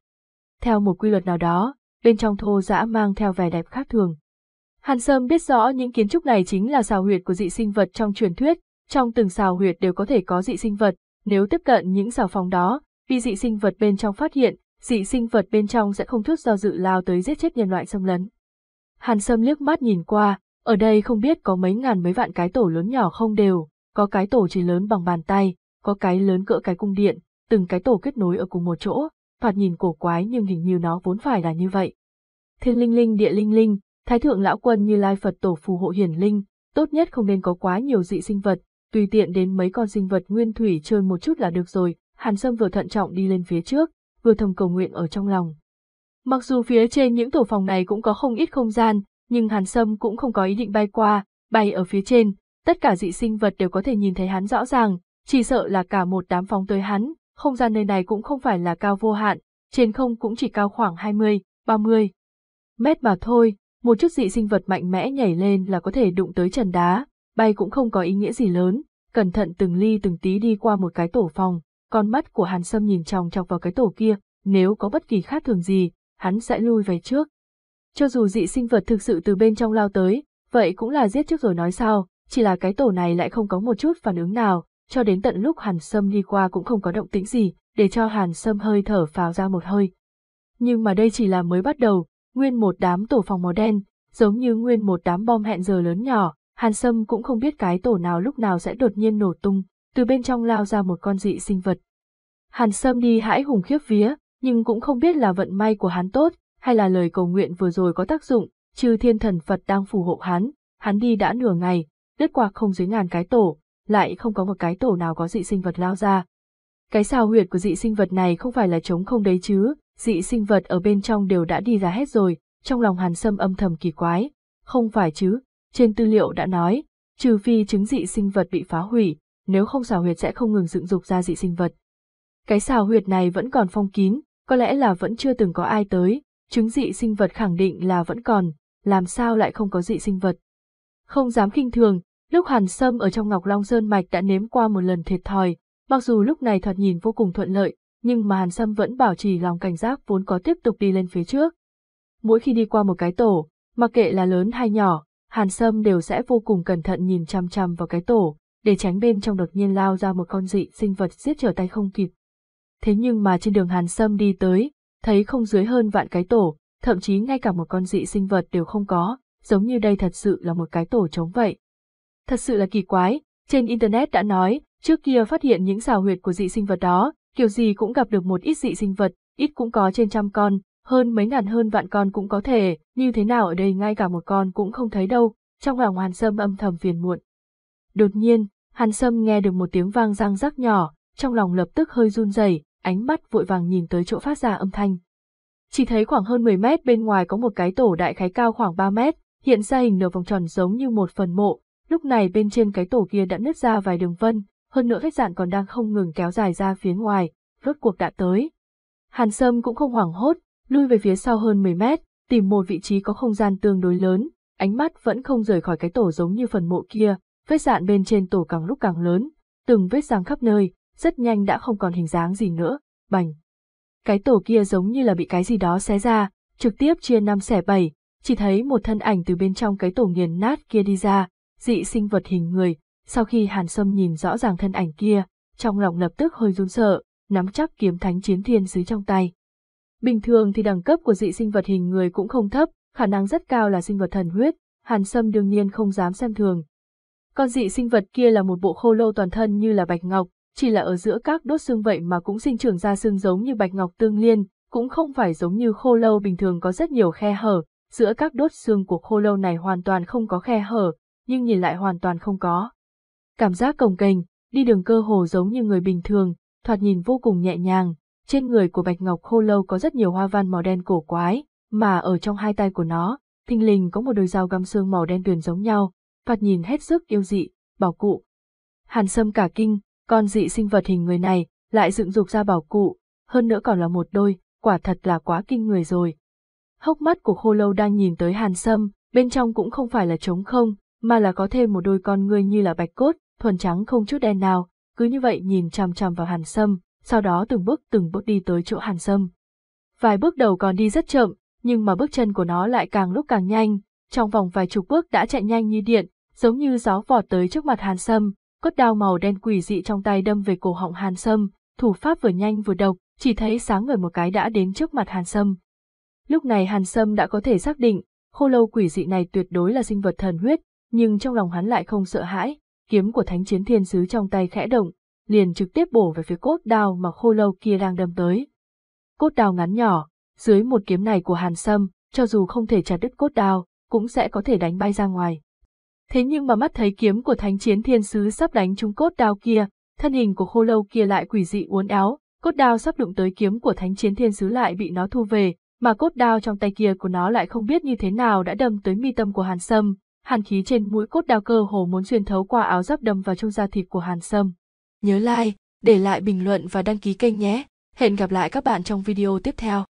[SPEAKER 1] Theo một quy luật nào đó, bên trong thô dã mang theo vẻ đẹp khác thường. Hàn Sâm biết rõ những kiến trúc này chính là xào huyệt của dị sinh vật trong truyền thuyết, trong từng xào huyệt đều có thể có dị sinh vật, nếu tiếp cận những xào phòng đó, vì dị sinh vật bên trong phát hiện, dị sinh vật bên trong sẽ không chút do dự lao tới giết chết nhân loại xâm lấn. Hàn Sâm liếc mắt nhìn qua, ở đây không biết có mấy ngàn mấy vạn cái tổ lớn nhỏ không đều, có cái tổ chỉ lớn bằng bàn tay, có cái lớn cỡ cái cung điện, từng cái tổ kết nối ở cùng một chỗ, thoạt nhìn cổ quái nhưng hình như nó vốn phải là như vậy. Thiên linh linh địa linh linh, thái thượng lão quân như lai Phật tổ phù hộ hiển linh, tốt nhất không nên có quá nhiều dị sinh vật, tùy tiện đến mấy con sinh vật nguyên thủy chơi một chút là được rồi, Hàn Sâm vừa thận trọng đi lên phía trước, vừa thầm cầu nguyện ở trong lòng. Mặc dù phía trên những tổ phòng này cũng có không ít không gian, nhưng Hàn Sâm cũng không có ý định bay qua, bay ở phía trên, tất cả dị sinh vật đều có thể nhìn thấy hắn rõ ràng, chỉ sợ là cả một đám phóng tới hắn, không gian nơi này cũng không phải là cao vô hạn, trên không cũng chỉ cao khoảng 20, 30 mét mà thôi, một chút dị sinh vật mạnh mẽ nhảy lên là có thể đụng tới trần đá, bay cũng không có ý nghĩa gì lớn, cẩn thận từng ly từng tí đi qua một cái tổ phòng, con mắt của Hàn Sâm nhìn chòng chọc vào cái tổ kia, nếu có bất kỳ khác thường gì, hắn sẽ lui về trước. Cho dù dị sinh vật thực sự từ bên trong lao tới, vậy cũng là giết trước rồi nói sao, chỉ là cái tổ này lại không có một chút phản ứng nào, cho đến tận lúc Hàn Sâm đi qua cũng không có động tĩnh gì, để cho Hàn Sâm hơi thở phào ra một hơi. Nhưng mà đây chỉ là mới bắt đầu, nguyên một đám tổ phòng màu đen, giống như nguyên một đám bom hẹn giờ lớn nhỏ, Hàn Sâm cũng không biết cái tổ nào lúc nào sẽ đột nhiên nổ tung, từ bên trong lao ra một con dị sinh vật. Hàn Sâm đi hãi hùng khiếp vía, nhưng cũng không biết là vận may của hắn tốt, hay là lời cầu nguyện vừa rồi có tác dụng, trừ thiên thần Phật đang phù hộ hắn, hắn đi đã nửa ngày, lướt qua không dưới ngàn cái tổ, lại không có một cái tổ nào có dị sinh vật lao ra. Cái xào huyệt của dị sinh vật này không phải là trống không đấy chứ, dị sinh vật ở bên trong đều đã đi ra hết rồi, trong lòng hàn sâm âm thầm kỳ quái. Không phải chứ, trên tư liệu đã nói, trừ phi chứng dị sinh vật bị phá hủy, nếu không xào huyệt sẽ không ngừng dựng dục ra dị sinh vật. Cái xào huyệt này vẫn còn phong kín, có lẽ là vẫn chưa từng có ai tới, chứng dị sinh vật khẳng định là vẫn còn, làm sao lại không có dị sinh vật. Không dám kinh thường, Lúc Hàn Sâm ở trong Ngọc Long Sơn Mạch đã nếm qua một lần thiệt thòi, mặc dù lúc này thoạt nhìn vô cùng thuận lợi, nhưng mà Hàn Sâm vẫn bảo trì lòng cảnh giác vốn có tiếp tục đi lên phía trước. Mỗi khi đi qua một cái tổ, mặc kệ là lớn hay nhỏ, Hàn Sâm đều sẽ vô cùng cẩn thận nhìn chăm chăm vào cái tổ, để tránh bên trong đột nhiên lao ra một con dị sinh vật giết trở tay không kịp. Thế nhưng mà trên đường Hàn Sâm đi tới, thấy không dưới hơn vạn cái tổ, thậm chí ngay cả một con dị sinh vật đều không có, giống như đây thật sự là một cái tổ trống vậy. Thật sự là kỳ quái, trên Internet đã nói, trước kia phát hiện những xào huyệt của dị sinh vật đó, kiểu gì cũng gặp được một ít dị sinh vật, ít cũng có trên trăm con, hơn mấy ngàn hơn vạn con cũng có thể, như thế nào ở đây ngay cả một con cũng không thấy đâu, trong lòng Hàn Sâm âm thầm phiền muộn. Đột nhiên, Hàn Sâm nghe được một tiếng vang răng rắc nhỏ, trong lòng lập tức hơi run rẩy, ánh mắt vội vàng nhìn tới chỗ phát ra âm thanh. Chỉ thấy khoảng hơn 10 mét bên ngoài có một cái tổ đại khái cao khoảng 3 mét, hiện ra hình nửa vòng tròn giống như một phần mộ, Lúc này bên trên cái tổ kia đã nứt ra vài đường vân, hơn nữa vết sạn còn đang không ngừng kéo dài ra phía ngoài, rốt cuộc đã tới. Hàn Sâm cũng không hoảng hốt, lui về phía sau hơn 10 mét, tìm một vị trí có không gian tương đối lớn, ánh mắt vẫn không rời khỏi cái tổ giống như phần mộ kia, vết dạn bên trên tổ càng lúc càng lớn, từng vết giang khắp nơi, rất nhanh đã không còn hình dáng gì nữa, bành. Cái tổ kia giống như là bị cái gì đó xé ra, trực tiếp chia năm xẻ bảy, chỉ thấy một thân ảnh từ bên trong cái tổ nghiền nát kia đi ra, dị sinh vật hình người, sau khi Hàn Sâm nhìn rõ ràng thân ảnh kia, trong lòng lập tức hơi run sợ, nắm chắc kiếm thánh chiến thiên sứ trong tay. Bình thường thì đẳng cấp của dị sinh vật hình người cũng không thấp, khả năng rất cao là sinh vật thần huyết, Hàn Sâm đương nhiên không dám xem thường. Con dị sinh vật kia là một bộ khô lâu toàn thân như là bạch ngọc, chỉ là ở giữa các đốt xương vậy mà cũng sinh trưởng ra xương giống như bạch ngọc tương liên, cũng không phải giống như khô lâu bình thường có rất nhiều khe hở, giữa các đốt xương của khô lâu này hoàn toàn không có khe hở, nhưng nhìn lại hoàn toàn không có. Cảm giác cồng kềnh, đi đường cơ hồ giống như người bình thường, thoạt nhìn vô cùng nhẹ nhàng, trên người của bạch ngọc khô lâu có rất nhiều hoa văn màu đen cổ quái, mà ở trong hai tay của nó, thình lình có một đôi dao găm xương màu đen tuyền giống nhau, thoạt nhìn hết sức yêu dị, bảo cụ. Hàn sâm cả kinh, con dị sinh vật hình người này, lại dựng dục ra bảo cụ, hơn nữa còn là một đôi, quả thật là quá kinh người rồi. Hốc mắt của khô lâu đang nhìn tới hàn sâm, bên trong cũng không phải là trống không, mà là có thêm một đôi con ngươi như là bạch cốt, thuần trắng không chút đen nào, cứ như vậy nhìn chằm chằm vào Hàn Sâm, sau đó từng bước từng bước đi tới chỗ Hàn Sâm. Vài bước đầu còn đi rất chậm, nhưng mà bước chân của nó lại càng lúc càng nhanh, trong vòng vài chục bước đã chạy nhanh như điện, giống như gió vọt tới trước mặt Hàn Sâm, cốt đao màu đen quỷ dị trong tay đâm về cổ họng Hàn Sâm, thủ pháp vừa nhanh vừa độc, chỉ thấy sáng ngời một cái đã đến trước mặt Hàn Sâm. Lúc này Hàn Sâm đã có thể xác định, khô lâu quỷ dị này tuyệt đối là sinh vật thần huyết, nhưng trong lòng hắn lại không sợ hãi, kiếm của thánh chiến thiên sứ trong tay khẽ động, liền trực tiếp bổ về phía cốt đao mà khô lâu kia đang đâm tới. Cốt đao ngắn nhỏ, dưới một kiếm này của Hàn Sâm, cho dù không thể chặt đứt cốt đao, cũng sẽ có thể đánh bay ra ngoài. Thế nhưng mà mắt thấy kiếm của thánh chiến thiên sứ sắp đánh trúng cốt đao kia, thân hình của khô lâu kia lại quỷ dị uốn éo, cốt đao sắp đụng tới kiếm của thánh chiến thiên sứ lại bị nó thu về, mà cốt đao trong tay kia của nó lại không biết như thế nào đã đâm tới mi tâm của Hàn Sâm, hàn khí trên mũi cốt đào cơ hồ muốn xuyên thấu qua áo giáp đâm vào trong da thịt của Hàn Sâm. Nhớ like, để lại bình luận và đăng ký kênh nhé. Hẹn gặp lại các bạn trong video tiếp theo.